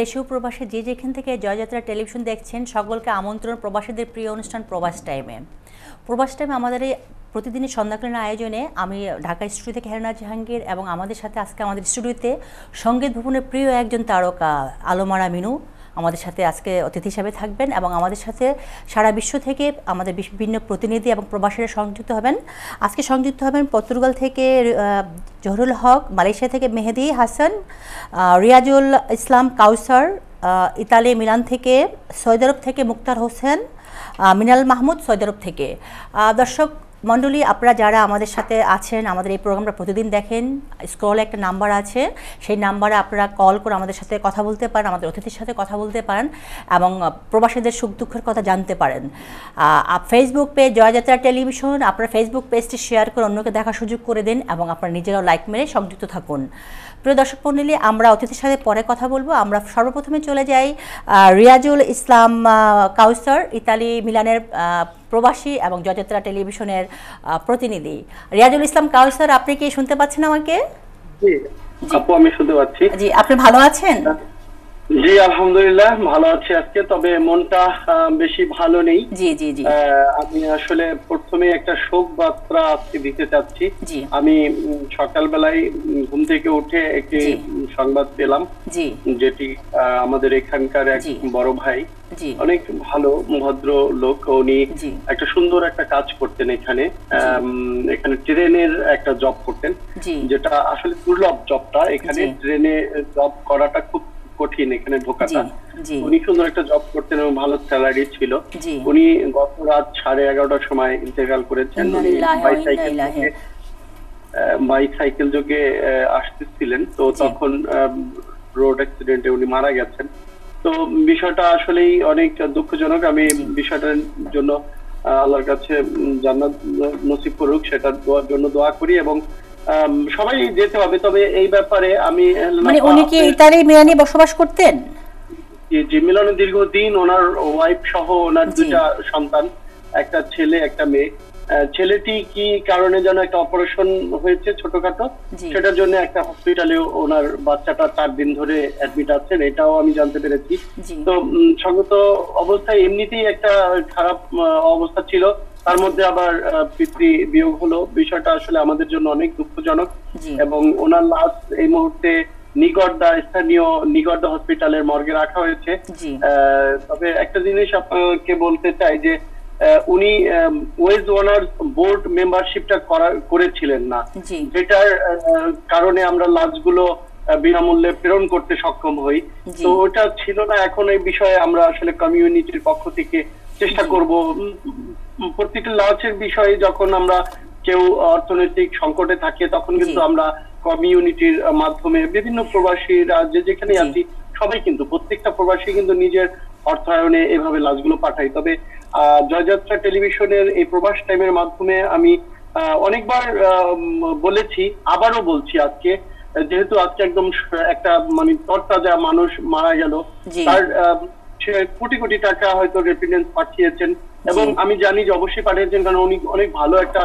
দেশীয় প্রবাসে যে যেখান থেকে জয়যাত্রা টেলিভিশন দেখছেন সকলকে আমন্ত্রণ প্রবাসীদের প্রিয় অনুষ্ঠান প্রবাস টাইমে প্রবাস টাইমে আমাদের এই প্রতিদিনের সন্ধ্যাকালীন আয়োজনে আমি ঢাকা স্টুডিও থেকে হেরনা জাহাঙ্গীর এবং আমাদের সাথে আজকে আমাদের স্টুডিওতে সঙ্গীত ভবনের প্রিয় একজন তারকা আলোমারা মিনু আমাদের সাথে আজকে অতিথি হিসাবে থাকবেন এবং আমাদের সাথে সারা বিশ্ব থেকে আমাদের বিভিন্ন প্রতিনিধি এবং প্রবাসীরা সংযুক্ত হবেন আজকে সংযুক্ত হবেন পর্তুগাল থেকে জহরুল হক মালয়েশিয়া থেকে মেহেদি হাসান রিয়াজুল ইসলাম কাউসার ইতালি মিলান থেকে সৌদি থেকে মুক্তার হোসেন মিনাল মাহমুদ সৈদারব থেকে দর্শক মণ্ডলী আপনারা যারা আমাদের সাথে আছেন আমাদের এই প্রোগ্রামটা প্রতিদিন দেখেন স্ক্রলে একটা নাম্বার আছে সেই নাম্বারে আপনারা কল করে আমাদের সাথে কথা বলতে পারেন আমাদের অতিথির সাথে কথা বলতে পারেন এবং প্রবাসীদের সুখ দুঃখের কথা জানতে পারেন ফেসবুক পেজ জয়যাত্রা টেলিভিশন আপনার ফেসবুক পেজটি শেয়ার করে অন্যকে দেখার সুযোগ করে দিন এবং আপনারা নিজেরাও লাইক মেরে সংযুক্ত থাকুন প্রিয় দর্শক মন্ডলী আমরা অতিথির সাথে পরে কথা বলবো আমরা সর্বপ্রথমে চলে যাই রিয়াজুল ইসলাম কাউসার ইতালি মিলানের প্রবাসী এবং জজত্রা টেলিভিশনের প্রতিনিধি রিয়াজুল ইসলাম কাউসার আপনি কি শুনতে পাচ্ছেন আমাকে জি আপু আমি শুনতে পাচ্ছি জি আপনি ভালো আছেন হ্যাঁ। জি আলহামদুলিল্লাহ ভালো আছি আজকে তবে মনটা বেশি ভালো নেই আমি আসলে প্রথমে একটা শোক বার্তা আজকে দিতে চাচ্ছি আমি সকালবেলায় ঘুম থেকে উঠে একটি সংবাদ পেলাম যেটি আমাদের এখানকার এক বড় ভাই অনেক ভালো ভদ্র লোক উনি একটা সুন্দর একটা কাজ করতেন এখানে এখানে ট্রেনের একটা জব করতেন যেটা আসলে দুর্লভ জবটা এখানে ট্রেনে জব করাটা খুব কঠিন এখানে ঢোকাটা উনি সুন্দর একটা জব করতেন এবং ভালো স্যালারি ছিল উনি গত রাত সাড়ে এগারোটার সময় ইন্তেকাল করেছেন উনি বাইসাইকেল যোগে আসতেছিলেন তো তখন রোড অ্যাক্সিডেন্টে উনি মারা গেছেন তো বিষয়টা আসলেই অনেক দুঃখজনক আমি বিষয়টার জন্য আল্লাহর কাছে জান্নাত নসিব করুক সেটা দোয়ার জন্য দোয়া করি এবং সবাই যেতে হবে তবে এই ব্যাপারে আমি মানে উনি কি ইতালি মিয়ানি বসবাস করতেন জি মিলানে দীর্ঘদিন ওনার ওয়াইফ সহ ওনার দুটা সন্তান একটা ছেলে একটা মেয়ে ছেলেটি কি কারণে যেন একটা অপারেশন হয়েছে ছোটখাটো সেটার জন্য একটা হসপিটালে ওনার বাচ্চাটা চার দিন ধরে অ্যাডমিট আছেন এটাও আমি জানতে পেরেছি তো সঙ্গত অবস্থায় এমনিতেই একটা খারাপ অবস্থা ছিল তার মধ্যে আবার পিতৃ বিয়োগ হলো বিষয়টা আসলে আমাদের জন্য অনেক দুঃখজনক এবং ওনার লাশ এই মুহূর্তে নিগড়দা স্থানীয় নিগড়দা হসপিটালের মর্গে রাখা হয়েছে তবে একটা জিনিস আপনাকে বলতে চাই যে উনি ওয়েস্ট ওয়ানার বোর্ড মেম্বারশিপটা করেছিলেন না যেটার কারণে আমরা লাশগুলো বিনামূল্যে প্রেরণ করতে সক্ষম হই তো ওটা ছিল না এখন এই বিষয়ে আমরা আসলে কমিউনিটির পক্ষ থেকে চেষ্টা করব প্রতিটি লঞ্চের বিষয়ে যখন আমরা কেউ অর্থনৈতিক সংকটে থাকে তখন কিন্তু আমরা কমিউনিটির মাধ্যমে বিভিন্ন প্রবাসীরা যে যেখানে আছি সবাই কিন্তু প্রত্যেকটা প্রবাসী কিন্তু নিজের অর্থায়নে এভাবে লাশগুলো পাঠাই তবে জয়যাত্রা টেলিভিশনের এই প্রবাস টাইমের মাধ্যমে আমি অনেকবার বলেছি আবারও বলছি আজকে যেহেতু আজকে একদম একটা মানে তরতাজা মানুষ মারা গেল তার সে কোটি কোটি টাকা হয়তো রেপিডেন্স পাঠিয়েছেন এবং আমি জানি যে অবশ্যই পাঠিয়েছেন কারণ উনি অনেক ভালো একটা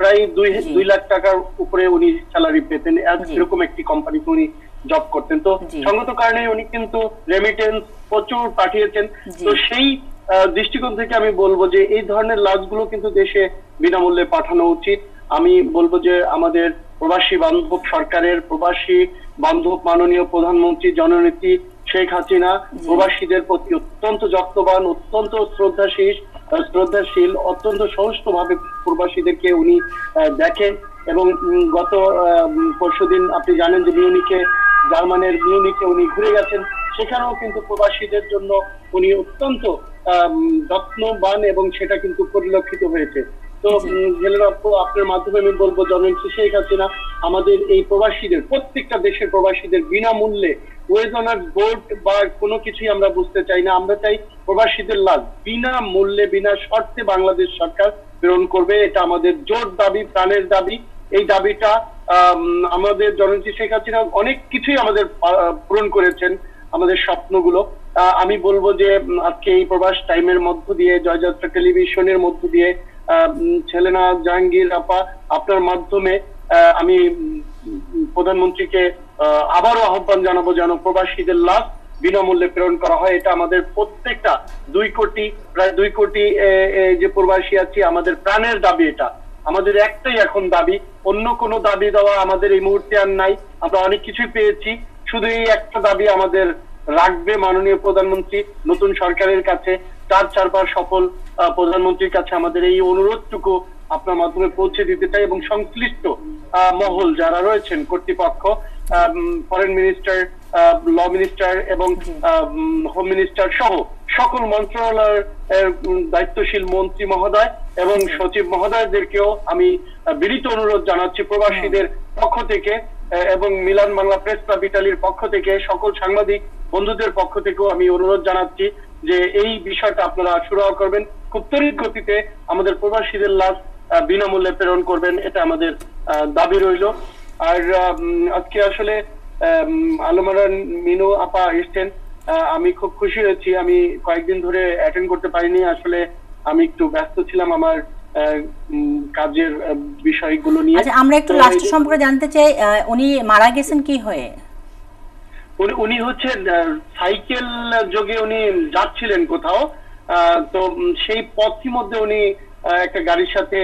প্রায় দুই দুই লাখ টাকার উপরে উনি স্যালারি পেতেন এরকম একটি কোম্পানিতে উনি জব করতেন তো সঙ্গত কারণে উনি কিন্তু রেমিটেন্স প্রচুর পাঠিয়েছেন তো সেই দৃষ্টিকোণ থেকে আমি বলবো যে এই ধরনের লাজগুলো কিন্তু দেশে বিনামূল্যে পাঠানো উচিত আমি বলবো যে আমাদের প্রবাসী বান্ধব সরকারের প্রবাসী বান্ধব মাননীয় প্রধানমন্ত্রী জননীতি শেখ হাসিনা প্রবাসীদের প্রতি অত্যন্ত যত্নবান অত্যন্ত শ্রদ্ধাশীল শ্রদ্ধাশীল অত্যন্ত সহিষ্ণু ভাবে প্রবাসীদেরকে উনি দেখেন এবং গত পরশুদিন আপনি জানেন যে মিউনিকে জার্মানের মিউনিকে উনি ঘুরে গেছেন সেখানেও কিন্তু প্রবাসীদের জন্য উনি অত্যন্ত যত্নবান এবং সেটা কিন্তু পরিলক্ষিত হয়েছে তো আচ্ছা। গেলেন আপু আপনার মাধ্যমে আমি বলবো জননেত্রী শেখ হাসিনা আমাদের এই প্রবাসীদের প্রত্যেকটা দেশের প্রবাসীদের বিনামূল্যে ওয়েজনার বোর্ড বা কোনো কিছুই আমরা বুঝতে চাই না আমরা চাই প্রবাসীদের লাভ বিনা মূল্যে বিনা শর্তে বাংলাদেশ সরকার প্রেরণ করবে এটা আমাদের জোর দাবি প্রাণের দাবি এই দাবিটা আমাদের জননেত্রী শেখ হাসিনা অনেক কিছুই আমাদের পূরণ করেছেন আমাদের স্বপ্নগুলো আমি বলবো যে আজকে এই প্রবাস টাইমের মধ্য দিয়ে জয়যাত্রা টেলিভিশনের মধ্য দিয়ে ছেলেনা জাহাঙ্গীর আপা আপনার মাধ্যমে আমি প্রধানমন্ত্রীকে আবারও আহ্বান জানাবো যেন প্রবাসীদের লাভ বিনামূল্যে প্রেরণ করা হয় এটা আমাদের প্রত্যেকটা দুই কোটি প্রায় দুই কোটি যে প্রবাসী আছি আমাদের প্রাণের দাবি এটা আমাদের একটাই এখন দাবি অন্য কোন দাবি দেওয়া আমাদের এই মুহূর্তে আর নাই আমরা অনেক কিছুই পেয়েছি শুধু এই একটা দাবি আমাদের রাখবে মাননীয় প্রধানমন্ত্রী নতুন সরকারের কাছে চার চারবার সফল প্রধানমন্ত্রীর কাছে আমাদের এই অনুরোধটুকু আপনার মাধ্যমে পৌঁছে দিতে চাই এবং সংশ্লিষ্ট মহল যারা রয়েছেন কর্তৃপক্ষ ফরেন মিনিস্টার ল মিনিস্টার এবং হোম মিনিস্টার সহ সকল মন্ত্রণালয়ের দায়িত্বশীল মন্ত্রী মহোদয় এবং সচিব মহোদয়দেরকেও আমি বিনীত অনুরোধ জানাচ্ছি প্রবাসীদের পক্ষ থেকে এবং মিলান বাংলা প্রেস ক্লাব ইটালির পক্ষ থেকে সকল সাংবাদিক বন্ধুদের পক্ষ থেকেও আমি অনুরোধ জানাচ্ছি যে এই বিষয়টা আপনারা সুরাহ করবেন খুব তরিত গতিতে আমাদের প্রবাসীদের লাশ বিনামূল্যে প্রেরণ করবেন এটা আমাদের দাবি রইল আর আজকে আসলে আলমারা মিনু আপা এসছেন আমি খুব খুশি হয়েছি আমি কয়েকদিন ধরে অ্যাটেন্ড করতে পারিনি আসলে আমি একটু ব্যস্ত ছিলাম আমার কাজের বিষয়গুলো নিয়ে আচ্ছা আমরা একটু লাস্ট সম্পর্কে জানতে চাই উনি মারা গেছেন কি হয়ে উনি হচ্ছে সাইকেল যোগে উনি যাচ্ছিলেন কোথাও তো সেই পথই মধ্যে উনি একটা গাড়ির সাথে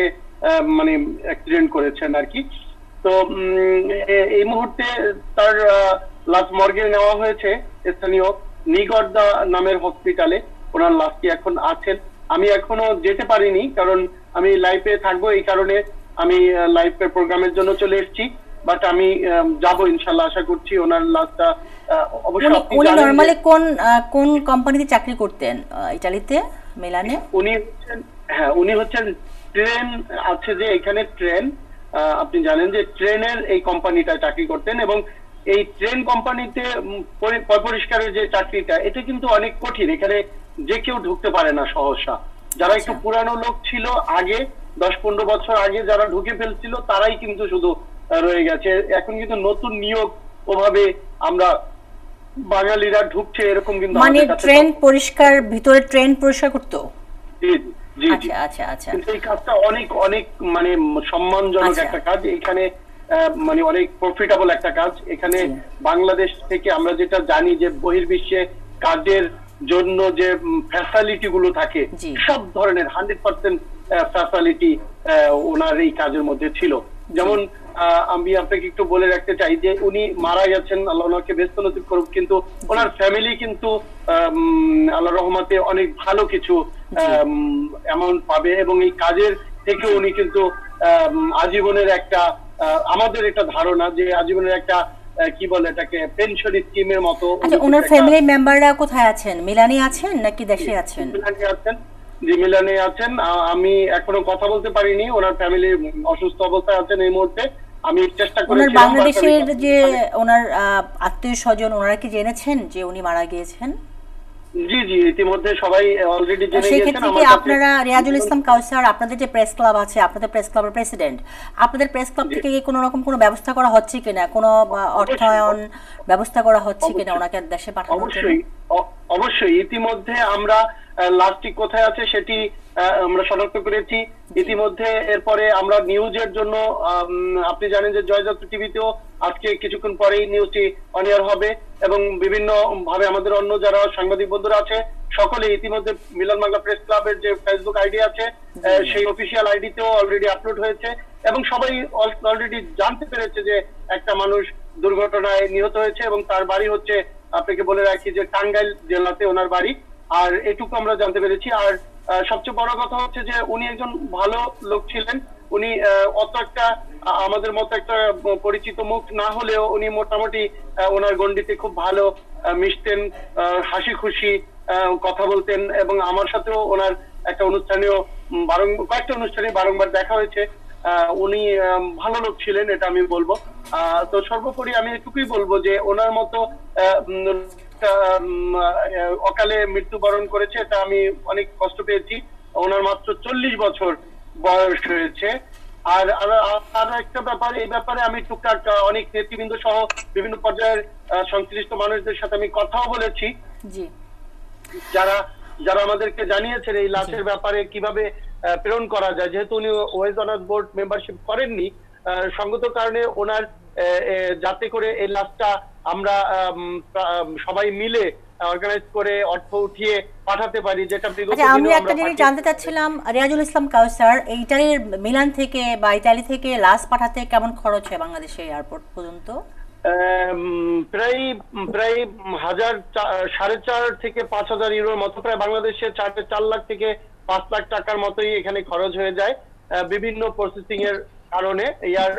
মানে অ্যাক্সিডেন্ট করেছেন আর কি তো এই মুহূর্তে তার লাশ মর্গে নেওয়া হয়েছে স্থানীয় নিগর্দা নামের হসপিটালে ওনার লাশটি এখন আছেন আমি এখনো যেতে পারিনি কারণ আমি লাইফে থাকবো এই কারণে আমি লাইফের প্রোগ্রামের জন্য চলে এসেছি বাট আমি যাব ইনশাআল্লাহ আশা করছি ওনার লাস্টটা অবশ্যই আপনি উনি নরমালি কোন কোন কোম্পানিতে চাকরি করতেন ইতালিতে মিলানে উনি হ্যাঁ উনি হচ্ছেন ট্রেন আছে যে এখানে ট্রেন আপনি জানেন যে ট্রেনের এই কোম্পানিটা চাকরি করতেন এবং এই ট্রেন কোম্পানিতে পরিষ্কারের যে চাকরিটা এটা কিন্তু অনেক কঠিন এখানে যে কেউ ঢুকতে পারে না সহসা যারা একটু আচ্ছা। পুরানো লোক ছিল আগে দশ পনেরো বছর আগে যারা ঢুকে ফেলছিল তারাই কিন্তু শুধু রয়ে গেছে এখন কিন্তু নতুন নিয়োগ ওভাবে আমরা বাঙালিরা ঢুকছে এরকম কিন্তু মানে ট্রেন পরিষ্কার ভিতরে ট্রেন পরিষ্কার করতো জি আচ্ছা আচ্ছা আচ্ছা এই কাজটা অনেক অনেক মানে সম্মানজনক আচ্ছা। একটা কাজ এখানে মানে অনেক প্রফিটেবল একটা কাজ এখানে বাংলাদেশ থেকে আমরা যেটা জানি যে বহির্বিশ্বে কাজের জন্য যে ফ্যাসিলিটি গুলো থাকে সব ধরনের হান্ড্রেড পার্সেন্ট ফ্যাসিলিটি ওনার এই কাজের মধ্যে ছিল যেমন আমি আপনাকে একটু বলে রাখতে চাই যে উনি মারা গেছেন আল্লাহ ওনাকে ব্যস্ত নসিব করুক কিন্তু ওনার ফ্যামিলি কিন্তু আল্লাহ রহমাতে অনেক ভালো কিছু অ্যামাউন্ট পাবে এবং এই কাজের থেকে উনি কিন্তু আজীবনের একটা আমাদের একটা ধারণা যে আজীবনের একটা কি বলে এটাকে পেনশন স্কিমের মতো আচ্ছা, ওনার ফ্যামিলি মেম্বাররা কোথায় আছেন মিলানি আছেন নাকি দেশে আছেন মিলানি আছেন যে মিলানে আছেন আমি এখনো কথা বলতে পারিনি ওনার ফ্যামিলি অসুস্থ অবস্থায় আছেন এই মুহূর্তে আমি চেষ্টা করেছি বাংলাদেশের যে মানে ওনার আত্মীয় স্বজন ওনারা কি জেনেছেন যে উনি মারা গিয়েছেন জি জি ইতিমধ্যে সবাই অলরেডি জেনে গেছেন সেক্ষেত্রে আপনারা রিয়াজুল ইসলাম কাউসার আপনাদের যে প্রেস ক্লাব আছে আপনাদের প্রেস ক্লাবের প্রেসিডেন্ট আপনাদের প্রেস ক্লাব থেকে কি কোনো রকম কোনো ব্যবস্থা করা হচ্ছে কিনা কোনো অর্থায়ন ব্যবস্থা করা হচ্ছে কিনা ওনাকে দেশে পাঠানোর জন্য অবশ্যই অবশ্যই ইতিমধ্যে আমরা লাস্টিক কোথায় আছে সেটি আমরা শনাক্ত করেছি ইতিমধ্যে এরপরে আমরা নিউজের জন্য আপনি জানেন যে জয়যাত্রী টিভিতেও আজকে কিছুক্ষণ পরেই নিউজটি অন হবে এবং বিভিন্ন ভাবে আমাদের অন্য যারা সাংবাদিক বন্ধুরা আছে সকলে ইতিমধ্যে মিলন বাংলা প্রেস ক্লাবের যে ফেসবুক আইডি আছে সেই অফিসিয়াল আইডিতেও অলরেডি আপলোড হয়েছে এবং সবাই অলরেডি জানতে পেরেছে যে একটা মানুষ দুর্ঘটনায় নিহত হয়েছে এবং তার বাড়ি হচ্ছে আপনাকে বলে রাখি যে টাঙ্গাইল জেলাতে ওনার বাড়ি আর এটুকু আমরা জানতে পেরেছি আর সবচেয়ে বড় কথা হচ্ছে যে উনি একজন ভালো লোক ছিলেন উনি অত একটা আমাদের মতো একটা পরিচিত মুখ না হলেও উনি মোটামুটি ওনার গণ্ডিতে খুব ভালো মিশতেন হাসি খুশি কথা বলতেন এবং আমার সাথেও ওনার একটা অনুষ্ঠানেও বারংবার কয়েকটা অনুষ্ঠানে বারংবার দেখা হয়েছে উনি ভালো লোক ছিলেন এটা আমি বলবো তো সর্বোপরি আমি এটুকুই বলবো যে ওনার মতো অকালে মৃত্যুবরণ করেছে এটা আমি অনেক কষ্ট পেয়েছি ওনার মাত্র চল্লিশ বছর বয়স হয়েছে আর আর একটা ব্যাপার এই ব্যাপারে আমি টুকটাক অনেক নেতৃবৃন্দ সহ বিভিন্ন পর্যায়ের সংশ্লিষ্ট মানুষদের সাথে আমি কথাও বলেছি যারা যারা আমাদেরকে জানিয়েছেন এই লাশের ব্যাপারে কিভাবে প্রেরণ করা যায় যেহেতু উনি ওয়েজ অনার্স বোর্ড মেম্বারশিপ করেননি সঙ্গত কারণে ওনার যাতে করে এই লাশটা আমরা সবাই মিলে অর্গানাইজ করে অর্থ উঠিয়ে পাঠাতে পারি যেটা আচ্ছা আমি একটা জিনিস জানতে চাচ্ছিলাম রিয়াজুল ইসলাম কাউসার ইটালির মিলান থেকে বা ইতালি থেকে লাশ পাঠাতে কেমন খরচ হয় বাংলাদেশের এয়ারপোর্ট পর্যন্ত প্রায় প্রায় হাজার সাড়ে চার থেকে পাঁচ হাজার ইউরোর মতো প্রায় বাংলাদেশে চার চার লাখ থেকে পাঁচ লাখ টাকার মতোই এখানে খরচ হয়ে যায় বিভিন্ন প্রসেসিং এর কারণে এয়ার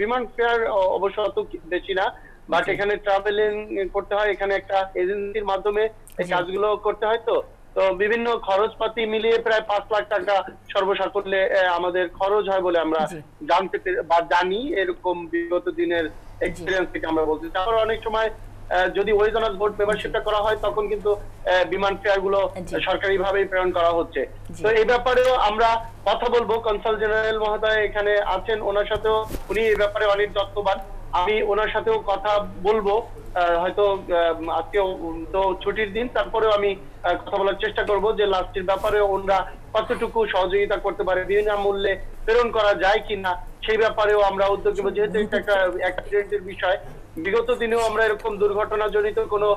বিমান ফেয়ার অবশ্য অত বেশি না বাট এখানে ট্রাভেলিং করতে হয় এখানে একটা এজেন্সির মাধ্যমে এই কাজগুলো করতে হয় তো তো বিভিন্ন খরচপাতি মিলিয়ে প্রায় পাঁচ লাখ টাকা সর্বসাকল্যে আমাদের খরচ হয় বলে আমরা জানতে বা জানি এরকম বিগত দিনের এক্সপিরিয়েন্স থেকে আমরা বলছি তারপর অনেক সময় যদি ওরিজিনাল ভোট মেম্বারশিপটা করা হয় তখন কিন্তু বিমান ফেয়ার গুলো সরকারি সরকারিভাবেই প্রেরণ করা হচ্ছে তো এই ব্যাপারেও আমরা কথা বলবো কনসাল জেনারেল মহোদয় এখানে আছেন ওনার সাথেও উনি এই ব্যাপারে অনেক তত্ত্ববান আমি ওনার সাথেও কথা বলবো হয়তো আজকেও তো ছুটির দিন তারপরেও আমি কথা বলার চেষ্টা করব যে লাস্টের ব্যাপারে ওনারা কতটুকু সহযোগিতা করতে পারে বিনামূল্যে প্রেরণ করা যায় কিনা সেই ব্যাপারেও আমরা উদ্যোগ যেহেতু একটা অ্যাক্সিডেন্টের বিষয় বিগত দিনেও আমরা এরকম দুর্ঘটনা জনিত কোনো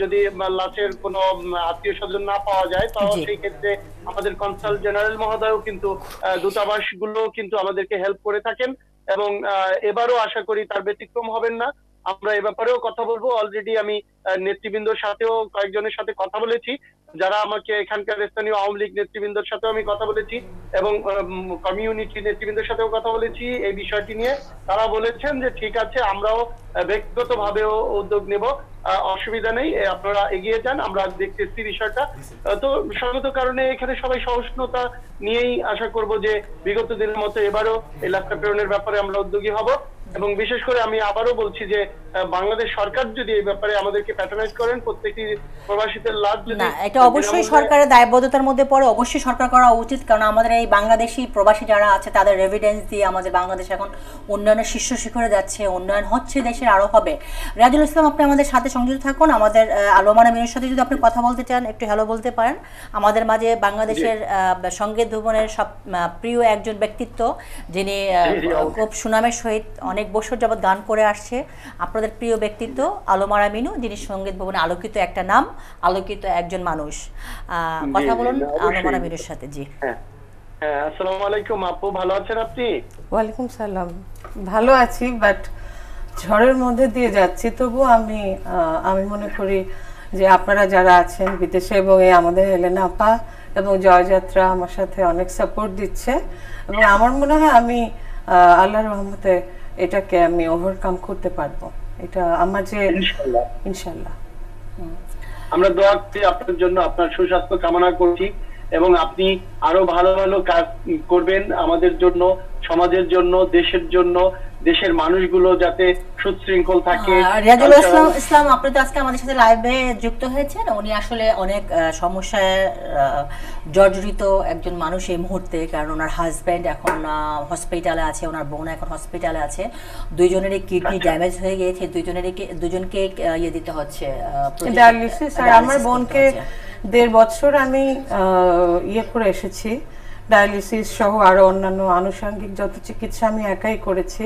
যদি লাশের কোন আত্মীয় স্বজন না পাওয়া যায় তাও সেই ক্ষেত্রে আমাদের কনসাল জেনারেল মহোদয়ও কিন্তু দূতাবাস গুলো কিন্তু আমাদেরকে হেল্প করে থাকেন এবং এবারও আশা করি তার ব্যতিক্রম হবেন না আমরা এ ব্যাপারেও কথা বলবো অলরেডি আমি নেতৃবৃন্দর সাথেও কয়েকজনের সাথে কথা বলেছি যারা আমাকে এখানকার স্থানীয় আওয়ামী লীগ নেতৃবৃন্দর সাথে আমি কথা বলেছি এবং কমিউনিটি নেতৃবৃন্দের সাথেও কথা বলেছি এই বিষয়টি নিয়ে তারা বলেছেন যে ঠিক আছে আমরাও ব্যক্তিগত ভাবেও উদ্যোগ নেব অসুবিধা নেই আপনারা এগিয়ে যান আমরা দেখতেছি বিষয়টা তো সঙ্গত কারণে এখানে সবাই সহিষ্ণুতা নিয়েই আশা করব যে বিগত দিনের মতো এবারও এই লাস্টা প্রেরণের ব্যাপারে আমরা উদ্যোগী হব এবং বিশেষ করে আমি আবারও বলছি যে বাংলাদেশ সরকার যদি এই ব্যাপারে আমাদেরকে করেন প্রত্যেকটি প্রবাসীদের লাভ যদি না এটা অবশ্যই সরকারের দায়বদ্ধতার মধ্যে পড়ে অবশ্যই সরকার করা উচিত কারণ আমাদের এই বাংলাদেশি প্রবাসী যারা আছে তাদের দিয়ে আমাদের বাংলাদেশ এখন উন্নয়নের শীর্ষ শিখরে যাচ্ছে উন্নয়ন হচ্ছে দেশের আরও হবে রাজুল ইসলাম আপনি আমাদের সাথে সংযুক্ত থাকুন আমাদের আলোমানা মেয়ের সাথে যদি আপনি কথা বলতে চান একটু হ্যালো বলতে পারেন আমাদের মাঝে বাংলাদেশের সঙ্গে ধ্রুবনের সব প্রিয় একজন ব্যক্তিত্ব যিনি খুব সুনামের সহিত অনেক বছর যাবৎ গান করে আসছে আপনাদের প্রিয় ব্যক্তিত্ব আলোমারা মিনু যিনি সঙ্গীত ভবনে আলোকিত একটা নাম আলোকিত একজন মানুষ কথা বলুন আনোয়ারা মিনুর সাথে জি হ্যাঁ। হ্যাঁ, আসসালামু আলাইকুম আপু ভালো আছেন আপনি ওয়ালাইকুম সালাম ভালো আছি বাট ঝড়ের মধ্যে দিয়ে যাচ্ছি তবু আমি আমি মনে করি যে আপনারা যারা আছেন বিদেশে এবং এই আমাদের হেলেনা আপা এবং জয়যাত্রা আমার সাথে অনেক সাপোর্ট দিচ্ছে এবং আমার মনে হয় আমি আল্লাহ রহমতে এটাকে আমি ওভারকাম করতে পারবো এটা আমার যে ইনশাআল্লাহ ইনশাল্লাহ আমরা দোয়া করছি আপনার জন্য আপনার সুস্বাস্থ্য কামনা করছি এবং আপনি আরো ভালো ভালো কাজ করবেন আমাদের জন্য সমাজের জন্য দেশের জন্য দেশের মানুষগুলো যাতে সুশৃঙ্খল থাকে রিয়াজুল ইসলাম ইসলাম আপনি তো আজকে আমাদের সাথে লাইভে যুক্ত হয়েছেন উনি আসলে অনেক সমস্যায় জর্জরিত একজন মানুষ এই মুহূর্তে কারণ ওনার হাজব্যান্ড এখন হসপিটালে আছে ওনার বোন এখন হসপিটালে আছে দুইজনেরই কিডনি ড্যামেজ আচ্ছা। হয়ে গিয়েছে দুইজনেরই দুজনকে ইয়ে দিতে হচ্ছে আমার বোনকে দেড় বছর আমি ইয়ে করে এসেছি ডায়ালিসিস সহ আরও অন্যান্য আনুষঙ্গিক যত চিকিৎসা আমি একাই করেছি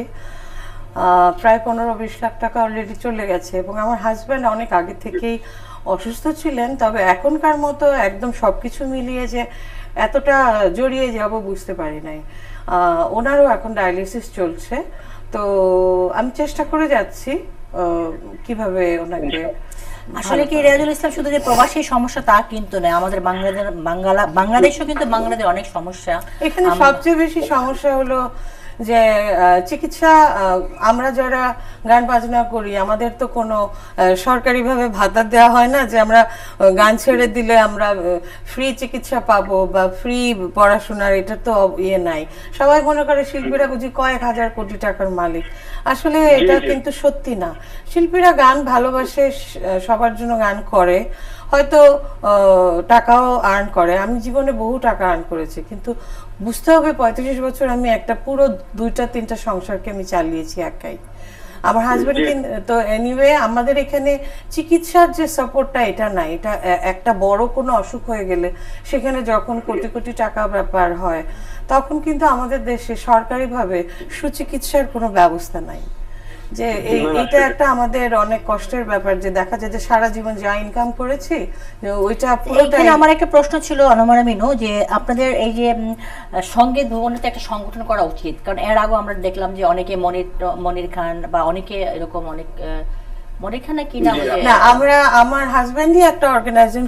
প্রায় পনেরো বিশ লাখ টাকা অলরেডি চলে গেছে এবং আমার হাজব্যান্ড অনেক আগে থেকেই অসুস্থ ছিলেন তবে এখনকার মতো একদম সব কিছু মিলিয়ে যে এতটা জড়িয়ে যাব বুঝতে পারি নাই ওনারও এখন ডায়ালিসিস চলছে তো আমি চেষ্টা করে যাচ্ছি কিভাবে ওনাকে আসলে কি রেজুল ইসলাম শুধু যে প্রবাসী সমস্যা তা কিন্তু নয় আমাদের বাংলাদেশ বাংলাদেশও কিন্তু বাংলাদেশের অনেক সমস্যা এখানে সবচেয়ে বেশি সমস্যা হলো যে চিকিৎসা আমরা যারা গান বাজনা করি আমাদের তো কোনো সরকারিভাবে ভাতা দেওয়া হয় না যে আমরা গান ছেড়ে দিলে আমরা ফ্রি চিকিৎসা পাবো বা ফ্রি পড়াশোনার এটা তো ইয়ে নাই সবাই মনে করে শিল্পীরা বুঝি কয়েক হাজার কোটি টাকার মালিক আসলে এটা কিন্তু সত্যি না শিল্পীরা গান ভালোবাসে সবার জন্য গান করে হয়তো টাকাও আর্ন করে আমি জীবনে বহু টাকা আর্ন করেছি কিন্তু বুঝতে হবে পঁয়ত্রিশ বছর আমি একটা পুরো দুইটা তিনটা সংসারকে আমি চালিয়েছি একাই আমার হাজব্যান্ড তো এনিওয়ে আমাদের এখানে চিকিৎসার যে সাপোর্টটা এটা না এটা একটা বড় কোনো অসুখ হয়ে গেলে সেখানে যখন কোটি কোটি টাকা ব্যাপার হয় তখন কিন্তু আমাদের দেশে সরকারিভাবে সুচিকিৎসার কোনো ব্যবস্থা নাই যে এইটা একটা আমাদের অনেক কষ্টের ব্যাপার যে দেখা যায় যে সারা জীবন যা ইনকাম করেছি ওইটা পুরোটাই আমার একটা প্রশ্ন ছিল অনমরা মিনু যে আপনাদের এই যে সঙ্গে ভবনতে একটা সংগঠন করা উচিত কারণ এর আগে আমরা দেখলাম যে অনেকে মনির মনির খান বা অনেকে এরকম অনেক না আমরা আমার হাজব্যান্ডই একটা অর্গানাইজেশন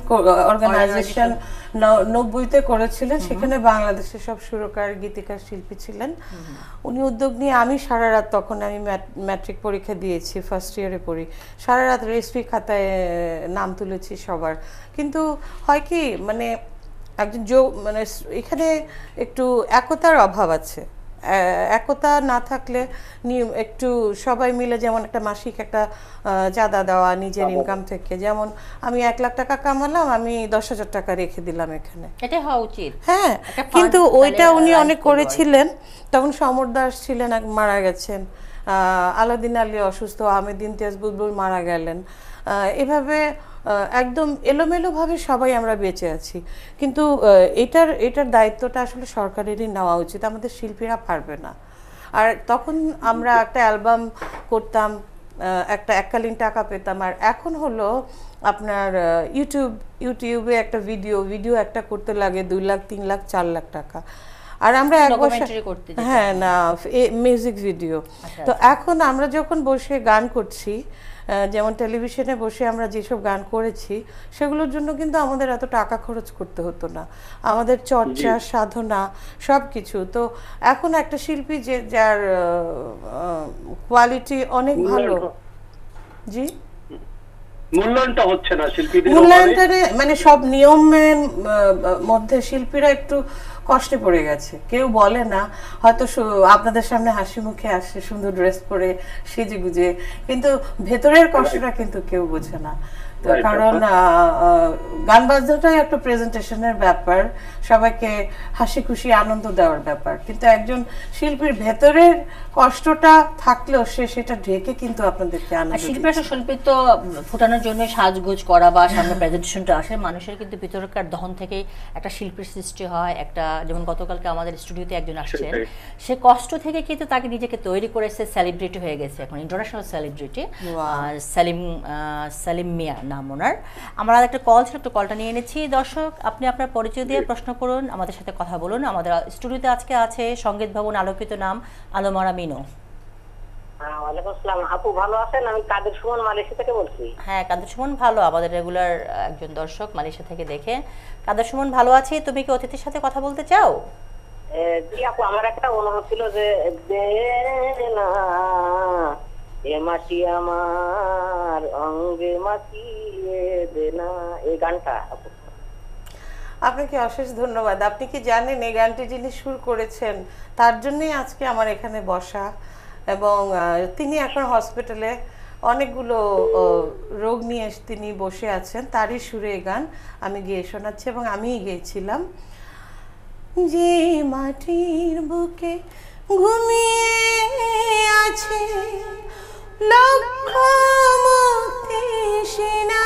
অর্গানাইজেশন নব্বইতে করেছিলেন সেখানে বাংলাদেশের সব সুরকার গীতিকার শিল্পী ছিলেন উনি উদ্যোগ নিয়ে আমি সারা রাত তখন আমি ম্যাট্রিক পরীক্ষা দিয়েছি ফার্স্ট ইয়ারে পড়ি সারা রাত রেজিস্ট্রি খাতায় নাম তুলেছি সবার কিন্তু হয় কি মানে একজন যোগ মানে এখানে একটু একতার অভাব আছে একতা না থাকলে একটু সবাই মিলে যেমন একটা মাসিক একটা চাঁদা দেওয়া নিজের ইনকাম থেকে যেমন আমি এক লাখ টাকা কামালাম আমি দশ হাজার টাকা রেখে দিলাম এখানে এটা হওয়া উচিত হ্যাঁ কিন্তু ওইটা উনি অনেক করেছিলেন তখন সমর দাস ছিলেন এক মারা গেছেন আলাদিন আলী অসুস্থ আহমেদ তেজবুলবুল বুলবুল মারা গেলেন এভাবে একদম এলোমেলোভাবে সবাই আমরা বেঁচে আছি কিন্তু এটার এটার দায়িত্বটা আসলে সরকারেরই নেওয়া উচিত আমাদের শিল্পীরা পারবে না আর তখন আমরা একটা অ্যালবাম করতাম একটা এককালীন টাকা পেতাম আর এখন হলো আপনার ইউটিউব ইউটিউবে একটা ভিডিও ভিডিও একটা করতে লাগে দুই লাখ তিন লাখ চার লাখ টাকা আর আমরা এক বছর হ্যাঁ না মিউজিক ভিডিও আচ্ছা, তো আচ্ছা। এখন আমরা যখন বসে গান করছি যেমন টেলিভিশনে বসে আমরা যেসব গান করেছি সেগুলোর জন্য কিন্তু আমাদের এত টাকা খরচ করতে হতো না আমাদের চর্চা সাধনা সব কিছু তো এখন একটা শিল্পী যে যার কোয়ালিটি অনেক ভালো জি মূল্যায়নটা হচ্ছে না শিল্পীদের মূল্যায়নটা মানে সব নিয়মের মধ্যে শিল্পীরা একটু কষ্টে পড়ে গেছে কেউ বলে না হয়তো আপনাদের সামনে হাসি মুখে আসে সুন্দর ড্রেস পরে সেজে গুজে কিন্তু ভেতরের কষ্টটা কিন্তু কেউ বোঝে না কারণ গান বাজনাটাই একটা প্রেজেন্টেশনের ব্যাপার সবাইকে হাসি খুশি আনন্দ দেওয়ার ব্যাপার কিন্তু একজন শিল্পীর ভেতরের কষ্টটা থাকলেও সে সেটা ঢেকে কিন্তু আপনাদেরকে আনা শিল্পী একটা শিল্পী তো ফুটানোর জন্য সাজগোজ করা বা সামনে প্রেজেন্টেশনটা আসে মানুষের কিন্তু ভিতরকার দহন থেকেই একটা শিল্পীর সৃষ্টি হয় একটা যেমন গতকালকে আমাদের স্টুডিওতে একজন আসছেন সে কষ্ট থেকে কিন্তু তাকে নিজেকে তৈরি করেছে সেলিব্রিটি হয়ে গেছে এখন ইন্টারন্যাশনাল সেলিব্রিটি সেলিম সেলিম মিয়া নাম ওনার আমরা একটা কল ছিল একটা কলটা নিয়ে এনেছি দর্শক আপনি আপনার পরিচয় দিয়ে প্রশ্ন করুন আমাদের সাথে কথা বলুন আমাদের স্টুডিওতে আজকে আছে সঙ্গীত ভবন আলোকিত নাম আলোমারা মিনো হ্যাঁ, আপু ভালো আমি হ্যাঁ সুমন ভালো আমাদের রেগুলার একজন দর্শক থেকে দেখে সুমন ভালো তুমি কি অতিথির সাথে কথা বলতে চাও জি আপু আমার একটা অনুরোধ ছিল যে এ মাটি আমার অঙ্গে মাতিয়ে দেনা এই গানটা আপনাকে অশেষ ধন্যবাদ আপনি কি জানেন এই গানটি যিনি সুর করেছেন তার জন্যই আজকে আমার এখানে বসা এবং তিনি এখন হসপিটালে অনেকগুলো রোগ নিয়ে তিনি বসে আছেন তারই সুরে গান আমি গিয়ে শোনাচ্ছি এবং আমিই গিয়েছিলাম যে মাটির বুকে ঘুমিয়ে আছে লক্ষ মুক্তিসেনা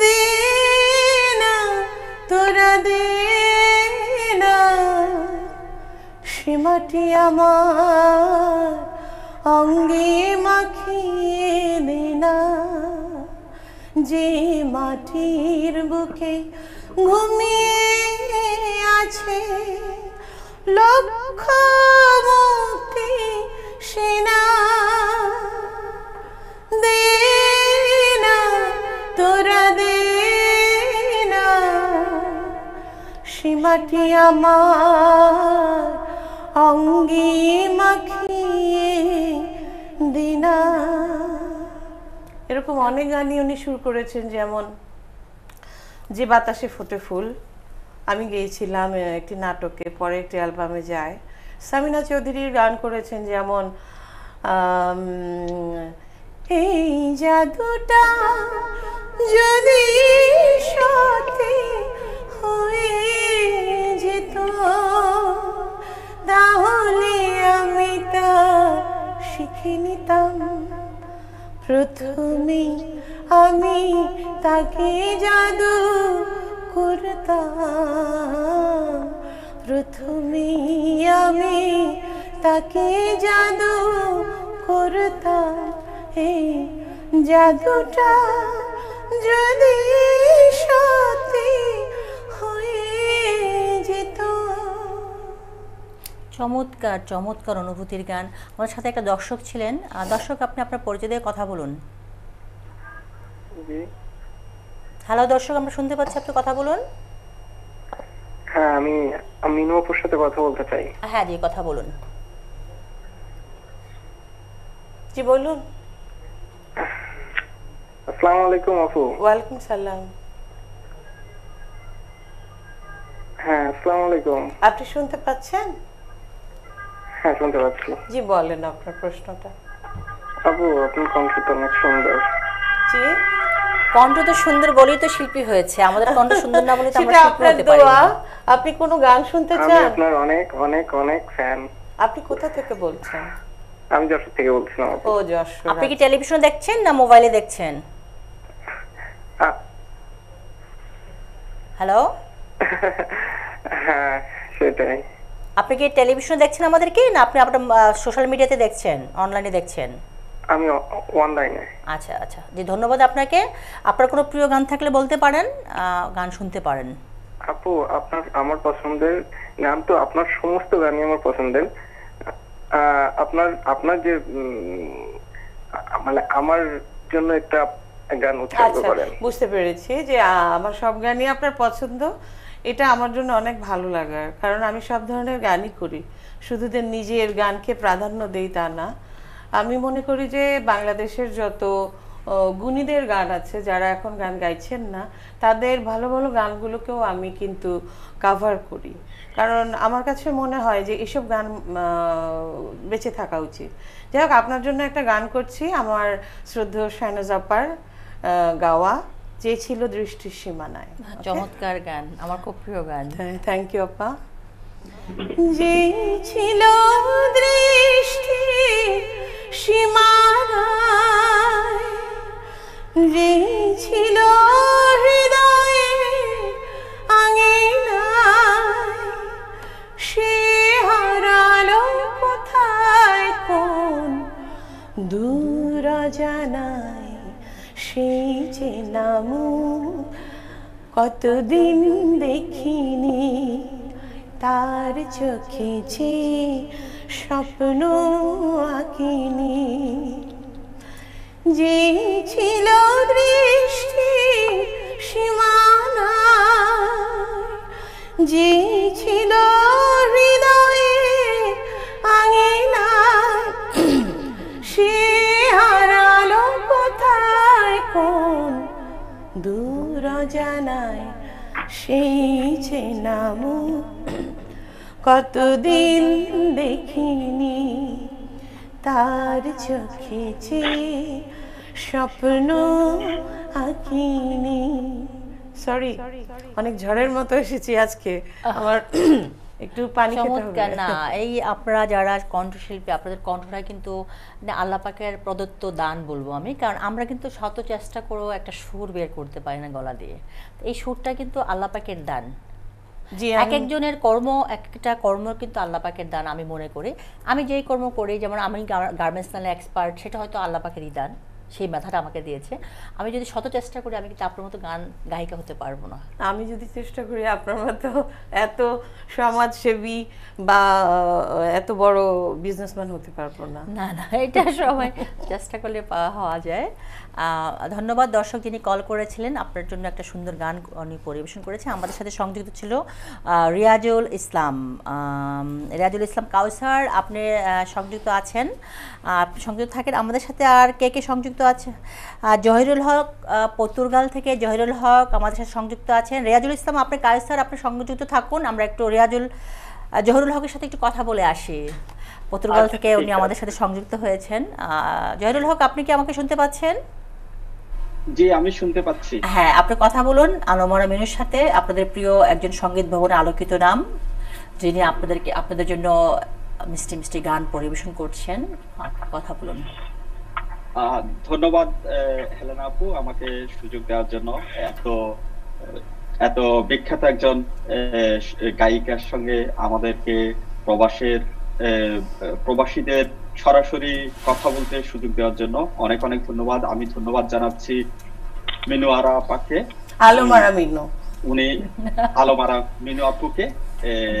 দে না তোরা দে না সে আমার অঙ্গে মাখিয়ে দে না যে মাটির বুকে ঘুমিয়ে আছে লক্ষ মুক্তি সেনা দে না তোরা দে না সীমাটি আমার অঙ্গে মাখিয়ে দিনা এরকম অনেক গানই উনি শুরু করেছেন যেমন যে বাতাসে ফুটে ফুল আমি গিয়েছিলাম একটি নাটকে পরে একটি অ্যালবামে যায় সামিনা চৌধুরীর গান করেছেন যেমন এই জাদুটা যদি সত্যি হয়ে যেত তাহলে আমি তা শিখে নিতাম প্রথমে আমি তাকে জাদু করতাম প্রথমে আমি তাকে জাদু করতাম এই জাদুটা যদি সত্যি হয়ে যেত চমৎকার চমৎকার অনুভূতির গান আমার সাথে একটা দর্শক ছিলেন দর্শক আপনি আপনার পরিচয় দিয়ে কথা বলুন হ্যালো দর্শক আমরা শুনতে পাচ্ছি আপনি কথা বলুন হ্যাঁ আমি মিনু সাথে কথা বলতে চাই হ্যাঁ জি কথা বলুন জি বলুন আসসালামু আলাইকুম আপু ওয়ালাইকুম সালাম হ্যাঁ আসসালামু আলাইকুম আপনি শুনতে পাচ্ছেন হ্যাঁ শুনতে পাচ্ছি জি বলেন আপনার প্রশ্নটা আপু আপনি কণ্ঠ তো অনেক সুন্দর জি কণ্ঠ তো সুন্দর বলেই তো শিল্পী হয়েছে আমাদের কণ্ঠ সুন্দর না বলে তো আমরা শিল্পী হতে পারি না আপনি কোনো গান শুনতে চান আমি আপনার অনেক অনেক অনেক ফ্যান আপনি কোথা থেকে বলছেন আমি যশোর থেকে বলছিলাম ও যশোর আপনি কি আচ্ছা। টেলিভিশন দেখছেন না মোবাইলে দেখছেন হ্যালো হ্যাঁ সেটাই আপনি কি টেলিভিশন দেখছেন আমাদেরকে না আপনি আপনার সোশ্যাল মিডিয়াতে দেখছেন অনলাইনে দেখছেন আমি অনলাইনে আচ্ছা আচ্ছা জি ধন্যবাদ আপনাকে আপনার কোনো প্রিয় গান থাকলে বলতে পারেন গান শুনতে পারেন আপু আপনার আমার পছন্দের গান তো আপনার সমস্ত গানই আমার পছন্দের আপনার আপনার যে মানে আমার জন্য একটা গান উৎসর্গ আচ্ছা, করেন বুঝতে পেরেছি যে আমার সব গানই আপনার পছন্দ এটা আমার জন্য অনেক ভালো লাগার কারণ আমি সব ধরনের গানই করি শুধু যে নিজের গানকে প্রাধান্য দেই তা না আমি মনে করি যে বাংলাদেশের যত গুণীদের গান আছে যারা এখন গান গাইছেন না তাদের ভালো ভালো গানগুলোকেও আমি কিন্তু কাভার করি কারণ আমার কাছে মনে হয় যে এসব গান বেঁচে থাকা উচিত যাই হোক আপনার জন্য একটা গান করছি আমার শ্রদ্ধেয় শাইনাজ গাওয়া যে ছিল দৃষ্টির সীমানায় চমৎকার গান আমার খুব প্রিয় গান থ্যাংক ইউ আপা যে ছিল দৃষ্টি সীমানায় যে ছিল হৃদয়ে আঙে সে হারালো কোথায় কোন দূর জানাই সেই যে নামু কতদিন দেখিনি তার চোখে যে স্বপ্ন আঁকিনি যে ছিল দৃষ্টি সীমানা যে ছিল হৃদয়ে আগে না সে হারালো কোথায় কোন দূর জানায় সেই চেনামু কতদিন দেখিনি তার চোখেছি স্বপ্ন আঁকিনি সরি অনেক ঝড়ের মতো এসেছি আজকে আমার একটু পানি চমৎকার না এই আপনারা যারা কণ্ঠশিল্পী আপনাদের কণ্ঠটা কিন্তু মানে আল্লাপাকের প্রদত্ত দান বলবো আমি কারণ আমরা কিন্তু শত চেষ্টা করেও একটা সুর বের করতে পারি না গলা দিয়ে এই সুরটা কিন্তু আল্লাপাকের দান এক একজনের কর্ম একটা কর্ম কিন্তু আল্লাহ পাকের দান আমি মনে করি আমি যেই কর্ম করি যেমন আমি গার্মেন্টস নালে এক্সপার্ট সেটা হয়তো আল্লাহ পাকেরই দান সেই মেধাটা আমাকে দিয়েছে আমি যদি শত চেষ্টা করি আমি কিন্তু আপনার মতো গান গায়িকা হতে পারবো না আমি যদি চেষ্টা করি আপনার মতো এত সমাজসেবী বা এত বড় বিজনেসম্যান হতে পারবো না না না এটা সময় চেষ্টা করলে পাওয়া যায় ধন্যবাদ দর্শক যিনি কল করেছিলেন আপনার জন্য একটা সুন্দর গান উনি পরিবেশন করেছে আমাদের সাথে সংযুক্ত ছিল রিয়াজুল ইসলাম রিয়াজুল ইসলাম কাউসার আপনি সংযুক্ত আছেন আপনি সংযুক্ত থাকেন আমাদের সাথে আর কে কে সংযুক্ত আছে জহিরুল হক পর্তুগাল থেকে জহিরুল হক আমাদের সাথে সংযুক্ত আছেন রিয়াজুল ইসলাম আপনি কাউসার আপনি সংযুক্ত থাকুন আমরা একটু রিয়াজুল জহরুল হকের সাথে একটু কথা বলে আসি পর্তুগাল আচ্ছা, থেকে উনি আমাদের সাথে সংযুক্ত হয়েছেন জহরুল হক আপনি কি আমাকে শুনতে পাচ্ছেন জি আমি শুনতে পাচ্ছি হ্যাঁ আপনি কথা বলুন আনোমরা মিনুর সাথে আপনাদের প্রিয় একজন সঙ্গীত ভবনের আলোকিত নাম যিনি আপনাদেরকে আপনাদের জন্য মিষ্টি মিষ্টি গান পরিবেশন করছেন কথা বলুন ধন্যবাদ হেলেনা আপু আমাকে সুযোগ দেওয়ার জন্য এত এত বিখ্যাত একজন গায়িকার সঙ্গে আমাদেরকে প্রবাসের প্রবাসীদের সরাসরি কথা বলতে সুযোগ দেওয়ার জন্য অনেক অনেক ধন্যবাদ আমি ধন্যবাদ জানাচ্ছি মিনু আরা আপাকে আলোমারা মিনু উনি আলোমারা মিনু আপুকে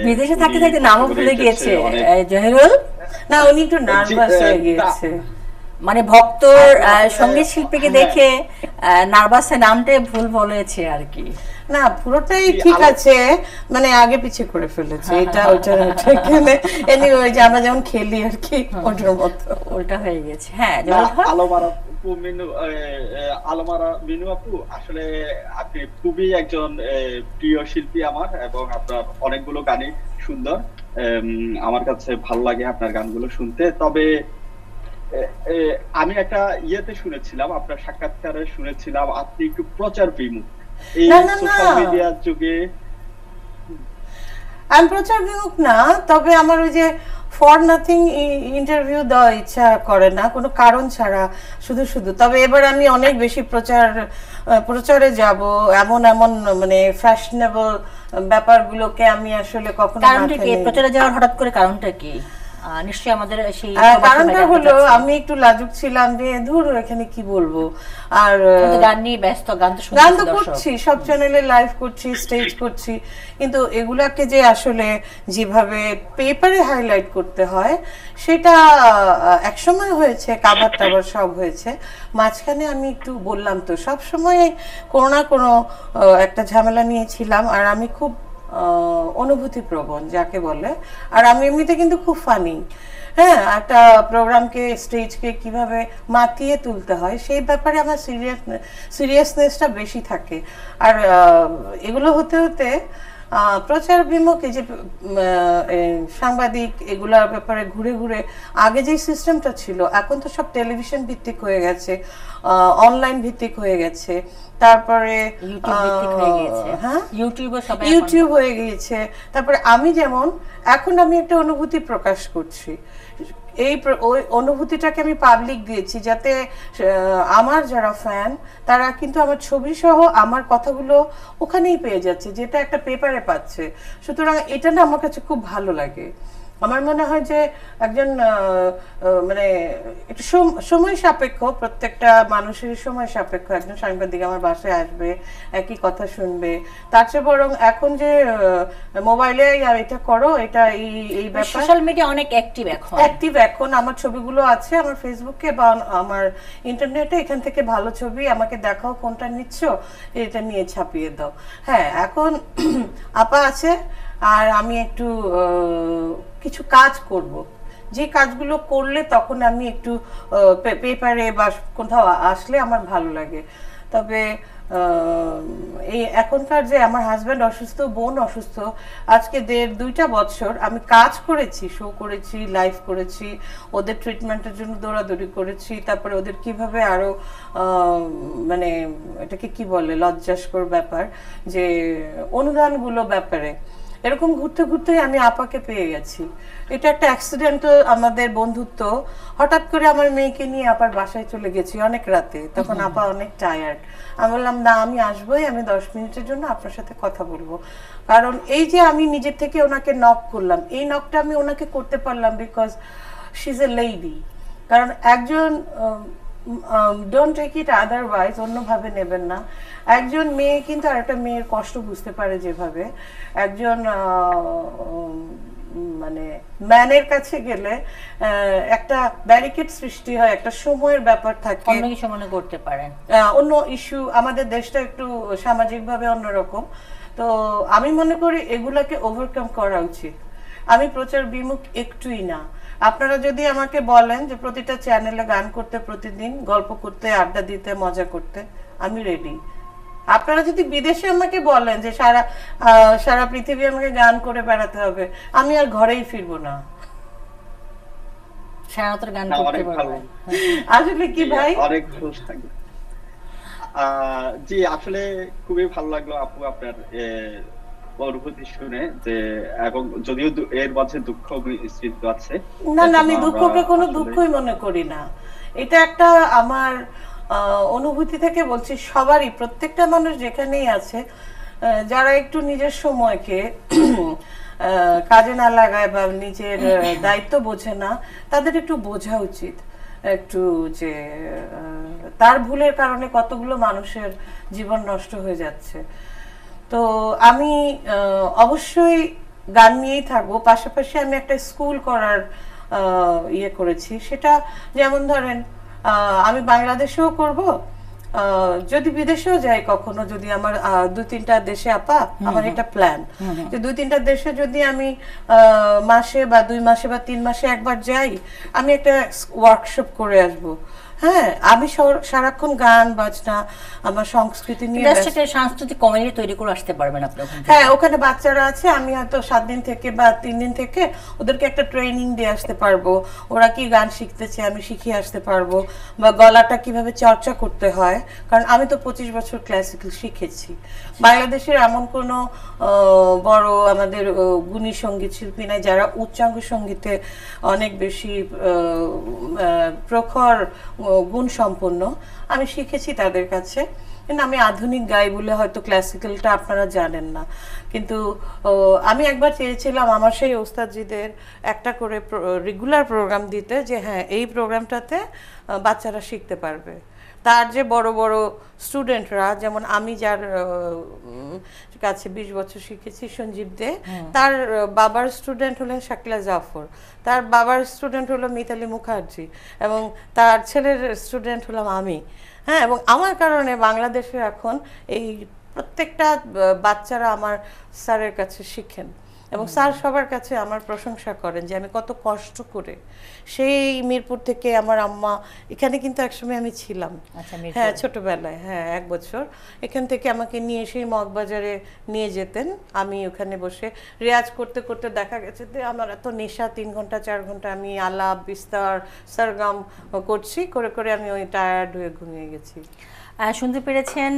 বিদেশে থাকতে থাকতে নামও ভুলে গিয়েছে জহিরুল না উনি একটু নার্ভাস হয়ে গিয়েছে মানে ভক্তর সঙ্গীত হ্যাঁ। শিল্পীকে দেখে নার্ভাসে নামটাই ভুল বলেছে আর কি না পুরোটাই ঠিক আছে মানে আগে পিছিয়ে করে ফেলেছে এটা হ্যাঁ। ওইটা ওইটা এনিওয়ে যে আমরা যেমন খেলি আর কি ওটার মতো ওটা হয়ে গেছে হ্যাঁ মিনু মিনু আপু আসলে আপনি খুবই একজন প্রিয় শিল্পী আমার এবং আপনার অনেকগুলো গানই সুন্দর আমার কাছে ভালো লাগে আপনার গানগুলো শুনতে তবে আমি একটা ইয়েতে শুনেছিলাম আপনার সাক্ষাৎকারে শুনেছিলাম আপনি একটু প্রচার বিমুখ আমি প্রচার বিমুখ না তবে আমার ওই যে ফর নাথিং ইন্টারভিউ দেওয়া ইচ্ছা করে না কোনো কারণ ছাড়া শুধু শুধু তবে এবার আমি অনেক বেশি প্রচার প্রচারে যাব এমন এমন মানে ফ্যাশনেবল ব্যাপারগুলোকে আমি আসলে কখনো কি প্রচারে যাওয়ার হঠাৎ করে কারণটা কি নিশ্চয়ই আমাদের সেই কারণটা হলো আমি একটু লাজুক ছিলাম যে ধুর এখানে কি বলবো আর গান নিয়ে ব্যস্ত গান তো গান তো করছি সব চ্যানেলে লাইভ করছি স্টেজ করছি কিন্তু এগুলাকে যে আসলে যেভাবে পেপারে হাইলাইট করতে হয় সেটা একসময় হয়েছে কাবার টাবার সব হয়েছে মাঝখানে আমি একটু বললাম তো সব সময় কোনো না কোনো একটা ঝামেলা নিয়েছিলাম আর আমি খুব অনুভূতি প্রবণ যাকে বলে আর আমি এমনিতে কিন্তু খুব ফানি হ্যাঁ একটা প্রোগ্রামকে স্টেজকে কিভাবে মাতিয়ে তুলতে হয় সেই ব্যাপারে আমার সিরিয়াস সিরিয়াসনেসটা বেশি থাকে আর এগুলো হতে হতে প্রচার বিমুখ এই যে সাংবাদিক এগুলার ব্যাপারে ঘুরে ঘুরে আগে যে সিস্টেমটা ছিল এখন তো সব টেলিভিশন ভিত্তিক হয়ে গেছে অনলাইন ভিত্তিক হয়ে গেছে তারপরে হ্যাঁ? ইউটিউব হয়ে গিয়েছে তারপরে আমি যেমন এখন আমি একটা অনুভূতি প্রকাশ করছি এই অনুভূতিটাকে আমি পাবলিক দিয়েছি যাতে আমার যারা ফ্যান তারা কিন্তু আমার ছবি সহ আমার কথাগুলো ওখানেই পেয়ে যাচ্ছে যেটা একটা পেপারে পাচ্ছে সুতরাং এটা না আমার কাছে খুব ভালো লাগে আমার মনে হয় যে একজন মানে একটু সময় সাপেক্ষ প্রত্যেকটা মানুষের সময় সাপেক্ষ একজন সাংবাদিক আমার বাসায় আসবে একই কথা শুনবে তার চেয়ে বরং এখন যে মোবাইলে এটা করো এটা এই এই মানে ব্যাপার সোশ্যাল মিডিয়া অনেক অ্যাক্টিভ এখন অ্যাক্টিভ এখন আমার ছবিগুলো আছে আমার ফেসবুকে বা আমার ইন্টারনেটে এখান থেকে ভালো ছবি আমাকে দেখাও কোনটা নিচ্ছ এটা নিয়ে ছাপিয়ে দাও হ্যাঁ এখন আপা আছে আর আমি একটু কিছু কাজ করব। যে কাজগুলো করলে তখন আমি একটু পেপারে বা কোথাও আসলে আমার ভালো লাগে তবে এই এখনকার যে আমার হাজব্যান্ড অসুস্থ বোন অসুস্থ আজকে দেড় দুইটা বছর আমি কাজ করেছি শো করেছি লাইভ করেছি ওদের ট্রিটমেন্টের জন্য দৌড়াদৌড়ি করেছি তারপরে ওদের কিভাবে আরও মানে এটাকে কি বলে লজ্জাস্কর ব্যাপার যে অনুদানগুলো ব্যাপারে এরকম ঘুরতে ঘুরতে আমি আপাকে পেয়ে গেছি এটা একটা অ্যাক্সিডেন্ট আমাদের বন্ধুত্ব হঠাৎ করে আমার মেয়েকে নিয়ে আপার বাসায় চলে গেছি অনেক রাতে তখন আপা অনেক টায়ার্ড আমি বললাম না আমি আসবোই আমি দশ মিনিটের জন্য আপনার সাথে কথা বলবো কারণ এই যে আমি নিজের থেকে ওনাকে নক করলাম এই নকটা আমি ওনাকে করতে পারলাম because she is a lady কারণ একজন ডোন্ট টেক ইট আদারওয়াইজ অন্যভাবে নেবেন না একজন মেয়ে কিন্তু আর একটা মেয়ের কষ্ট বুঝতে পারে যেভাবে একজন মানে ম্যানের কাছে গেলে একটা ব্যারিকেড সৃষ্টি হয় একটা সময়ের ব্যাপার থাকে অন্য কিছু মনে করতে পারেন অন্য ইস্যু আমাদের দেশটা একটু সামাজিকভাবে অন্যরকম তো আমি মনে করি এগুলাকে ওভারকাম করা উচিত আমি প্রচার বিমুখ একটুই না আপনারা যদি আমাকে বলেন যে প্রতিটা চ্যানেলে গান করতে প্রতিদিন গল্প করতে আড্ডা দিতে মজা করতে আমি রেডি আপনারা যদি বিদেশে আমাকে বলেন যে সারা সারা পৃথিবী আমাকে গান করে বেড়াতে হবে আমি আর ঘরেই ফিরবো না জি আসলে খুবই ভালো লাগলো আপু আপনার অনুভূতি শুনে যে এবং যদিও এর মাঝে দুঃখ আছে না না আমি দুঃখকে কোনো দুঃখই মনে করি না এটা একটা আমার অনুভূতি থেকে বলছি সবারই প্রত্যেকটা মানুষ যেখানেই আছে যারা একটু নিজের সময়কে কাজে না লাগায় বা নিজের দায়িত্ব বোঝে না তাদের একটু বোঝা উচিত একটু যে তার ভুলের কারণে কতগুলো মানুষের জীবন নষ্ট হয়ে যাচ্ছে তো আমি অবশ্যই গান নিয়েই থাকবো পাশাপাশি আমি একটা স্কুল করার ইয়ে করেছি সেটা যেমন ধরেন আমি বাংলাদেশেও করব যদি বিদেশেও যাই কখনো যদি আমার দু তিনটা দেশে আপা আমার এটা প্ল্যান যে দুই তিনটা দেশে যদি আমি মাসে বা দুই মাসে বা তিন মাসে একবার যাই আমি একটা ওয়ার্কশপ করে আসবো হ্যাঁ আমি সারাক্ষণ গান বাজনা আমার সংস্কৃতি নিয়ে সাংস্কৃতিক কমেডি তৈরি করে আসতে পারবেন আপনি হ্যাঁ ওখানে বাচ্চারা আছে আমি হয়তো সাত দিন থেকে বা তিন দিন থেকে ওদেরকে একটা ট্রেনিং দিয়ে আসতে পারবো ওরা কি গান শিখতেছে আমি শিখিয়ে আসতে পারবো বা গলাটা কিভাবে চর্চা করতে হয় কারণ আমি তো পঁচিশ বছর ক্লাসিক্যাল শিখেছি বাংলাদেশের এমন কোনো বড় আমাদের গুণী সঙ্গীত শিল্পী নাই যারা উচ্চাঙ্গ সঙ্গীতে অনেক বেশি প্রখর গুণ সম্পন্ন আমি শিখেছি তাদের কাছে কিন্তু আমি আধুনিক গাই বলে হয়তো ক্লাসিক্যালটা আপনারা জানেন না কিন্তু আমি একবার চেয়েছিলাম আমার সেই ওস্তাদজিদের একটা করে রেগুলার প্রোগ্রাম দিতে যে হ্যাঁ এই প্রোগ্রামটাতে বাচ্চারা শিখতে পারবে তার যে বড় বড় স্টুডেন্টরা যেমন আমি যার কাছে বিশ বছর শিখেছি সঞ্জীব দে তার বাবার স্টুডেন্ট হলেন শাকিলা জাফর তার বাবার স্টুডেন্ট হলো মিতালি মুখার্জি এবং তার ছেলের স্টুডেন্ট হলাম আমি হ্যাঁ এবং আমার কারণে বাংলাদেশে এখন এই প্রত্যেকটা বাচ্চারা আমার স্যারের কাছে শিখেন এবং স্যার সবার কাছে আমার প্রশংসা করেন যে আমি কত কষ্ট করে সেই মিরপুর থেকে আমার আম্মা এখানে কিন্তু একসময় আমি ছিলাম আচ্ছা, হ্যাঁ ছোটবেলায় হ্যাঁ এক বছর এখান থেকে আমাকে নিয়ে সেই মগবাজারে নিয়ে যেতেন আমি ওখানে বসে রেয়াজ করতে করতে দেখা গেছে যে আমার এত নেশা তিন ঘন্টা চার ঘন্টা আমি আলাপ বিস্তার সরগম করছি করে করে আমি ওই টায়ার্ড হয়ে ঘুমিয়ে গেছি শুনতে পেরেছেন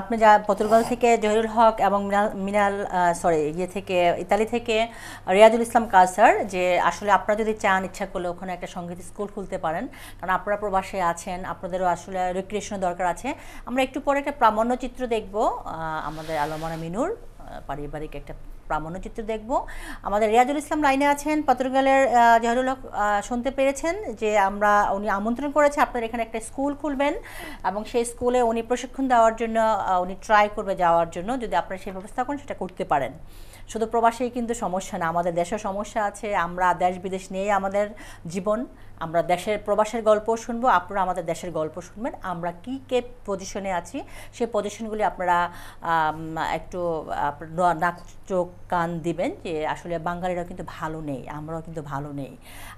আপনি যা পতুলগঞ্জ থেকে জহিরুল হক এবং মিনাল সরি ইয়ে থেকে ইতালি থেকে রিয়াজুল ইসলাম কাসার যে আসলে আপনারা যদি চান ইচ্ছা করলে ওখানে একটা সঙ্গীত স্কুল খুলতে পারেন কারণ আপনারা প্রবাসে আছেন আপনাদেরও আসলে রিক্রিয়েশনের দরকার আছে আমরা একটু পরে একটা প্রামাণ্য চিত্র দেখব আমাদের আলমানা মিনুর পারিবারিক একটা প্রামাণ্যচিত্র দেখব আমাদের রিয়াজুল ইসলাম লাইনে আছেন পত্রগালের জহরুল হক শুনতে পেরেছেন যে আমরা উনি আমন্ত্রণ করেছে আপনার এখানে একটা স্কুল খুলবেন এবং সেই স্কুলে উনি প্রশিক্ষণ দেওয়ার জন্য উনি ট্রাই করবে যাওয়ার জন্য যদি আপনারা সেই ব্যবস্থা করেন সেটা করতে পারেন শুধু প্রবাসেই কিন্তু সমস্যা না আমাদের দেশের সমস্যা আছে আমরা দেশ বিদেশ নিয়ে আমাদের জীবন আমরা দেশের প্রবাসের গল্প শুনবো আপনারা আমাদের দেশের গল্প শুনবেন আমরা কি কে পজিশনে আছি সেই পজিশনগুলি আপনারা একটু নাক চোখ কান দিবেন যে আসলে বাঙালিরাও কিন্তু ভালো নেই আমরাও কিন্তু ভালো নেই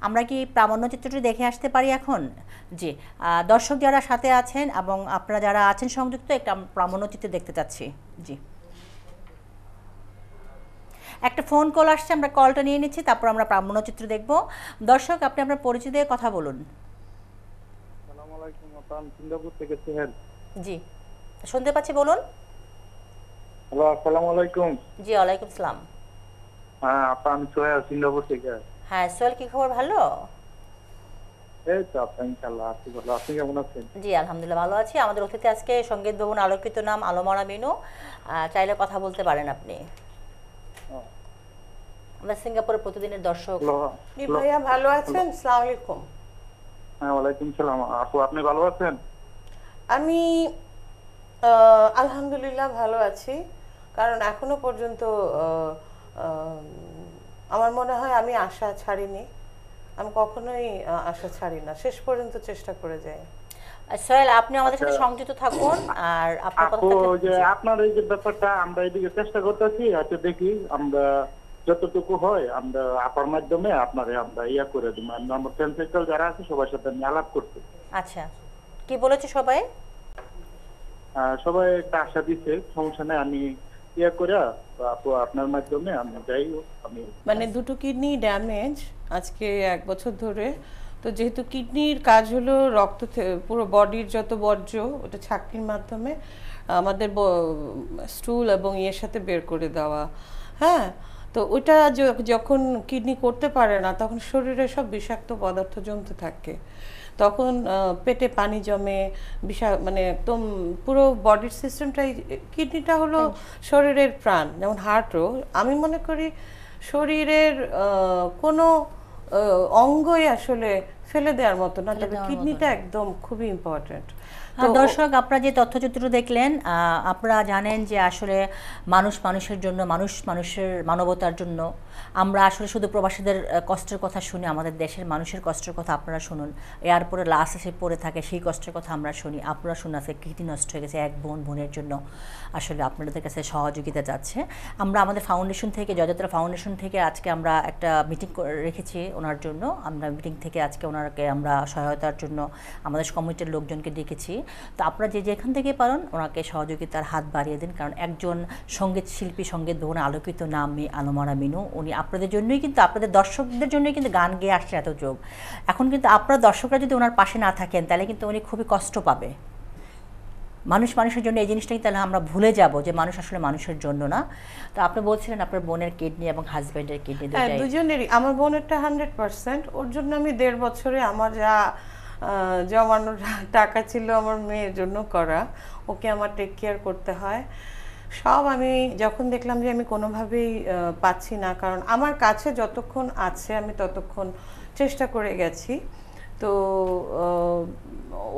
আমরা কি প্রামাণ্য চিত্রটি দেখে আসতে পারি এখন জি দর্শক যারা সাথে আছেন এবং আপনারা যারা আছেন সংযুক্ত একটা প্রামাণ্য চিত্র দেখতে চাচ্ছি জি একটা ফোন কল আসছে আমরা কলটা নিয়ে নিচ্ছি তারপর আমরা প্রামাণ্যচিত্র দেখব দর্শক আপনি আপনার পরিচয় দিয়ে কথা বলুন আসসালামু আলাইকুম সিঙ্গাপুর থেকে জি শুনতে পাচ্ছি বলুন হ্যালো আসসালামু আলাইকুম জি ওয়ালাইকুম সালাম হ্যাঁ আপা আমি সোহেল সিঙ্গাপুর থেকে হ্যাঁ সোহেল কি খবর ভালো জি আলহামদুলিল্লাহ ভালো আছি আমাদের অতিথি আজকে সঙ্গীত ভবন আলোকিত নাম আলমারা মিনু চাইলে কথা বলতে পারেন আপনি আমরা সিঙ্গাপুরের প্রতিদিনের দর্শক জি ভাইয়া ভালো আছেন আসসালামু আলাইকুম হ্যাঁ ওয়ালাইকুম সালাম আপু আপনি ভালো আছেন আমি আলহামদুলিল্লাহ ভালো আছি কারণ এখনো পর্যন্ত আমার মনে হয় আমি আশা ছাড়িনি আমি কখনোই আশা ছাড়ি না শেষ পর্যন্ত চেষ্টা করে যাই সোহেল আপনি আমাদের সাথে আচ্ছা। সংযুক্ত থাকুন আর আপনার কথা আপনার এই যে ব্যাপারটা আমরা এদিকে চেষ্টা করতেছি আচ্ছা দেখি আমরা যতটুকু হয় আমরা আপার মাধ্যমে আপনারে আমরা ইয়া করে দিব আমার ফ্রেন্ড সার্কেল যারা আছে সবার সাথে আমি আলাপ করতে আচ্ছা কি বলেছে সবাই সবাই একটা আশা দিছে সমস্যা নাই আমি ইয়া করে আপু আপনার মাধ্যমে আমি যাই আমি মানে দুটো কিডনি ড্যামেজ আজকে এক বছর ধরে তো যেহেতু কিডনির কাজ হলো রক্ত পুরো বডির যত বর্জ্য ওটা ছাকনির মাধ্যমে আমাদের স্টুল এবং ইয়ের সাথে বের করে দেওয়া হ্যাঁ তো ওটা যখন কিডনি করতে পারে না তখন শরীরে সব বিষাক্ত পদার্থ জমতে থাকে তখন পেটে পানি জমে বিষা মানে একদম পুরো বডির সিস্টেমটাই কিডনিটা হলো শরীরের প্রাণ যেমন হার্টও আমি মনে করি শরীরের কোনো অঙ্গই আসলে ফেলে দেওয়ার মতো না তবে কিডনিটা একদম খুবই ইম্পর্ট্যান্ট হ্যাঁ, দর্শক আপনারা যে তথ্যচিত্র দেখলেন আপনারা জানেন যে আসলে মানুষ মানুষের জন্য মানুষ মানুষের মানবতার জন্য আমরা আসলে শুধু প্রবাসীদের কষ্টের কথা শুনি আমাদের দেশের মানুষের কষ্টের কথা আপনারা শুনুন এরপরে লাশ এসে পড়ে থাকে সেই কষ্টের কথা আমরা শুনি আপনারা শুনে আছে কীটি নষ্ট হয়ে গেছে এক বোন বোনের জন্য আসলে আপনাদের কাছে সহযোগিতা যাচ্ছে আমরা আমাদের ফাউন্ডেশন থেকে জয়যাত্রা ফাউন্ডেশন থেকে আজকে আমরা একটা মিটিং রেখেছি ওনার জন্য আমরা মিটিং থেকে আজকে ওনাকে আমরা সহায়তার জন্য আমাদের কমিটির লোকজনকে ডেকেছি তো আপনারা যে যেখান থেকে পারেন ওনাকে সহযোগিতার হাত বাড়িয়ে দিন কারণ একজন সঙ্গীত শিল্পী সঙ্গীত ভুবন আলোকিত নাম আলমারা মিনু উনি আপনাদের জন্যই কিন্তু আপনাদের দর্শকদের জন্যই কিন্তু গান গেয়ে আসছে এত যোগ এখন কিন্তু আপনার দর্শকরা যদি ওনার পাশে না থাকেন তাহলে কিন্তু উনি খুবই কষ্ট পাবে মানুষ মানুষের জন্য এই জিনিসটাই তাহলে আমরা ভুলে যাব যে মানুষ আসলে মানুষের জন্য না তো আপনি বলছিলেন আপনার বোনের কিডনি এবং হাজবেন্ডের কিডনি হ্যাঁ, দুজনেরই আমার বোনেরটা হান্ড্রেড পার্সেন্ট ওর জন্য আমি দেড় বছরে আমার যা জমানো টাকা ছিল আমার মেয়ের জন্য করা ওকে আমার টেক কেয়ার করতে হয় সব আমি যখন দেখলাম যে আমি কোনোভাবেই পাচ্ছি না কারণ আমার কাছে যতক্ষণ আছে আমি ততক্ষণ চেষ্টা করে গেছি তো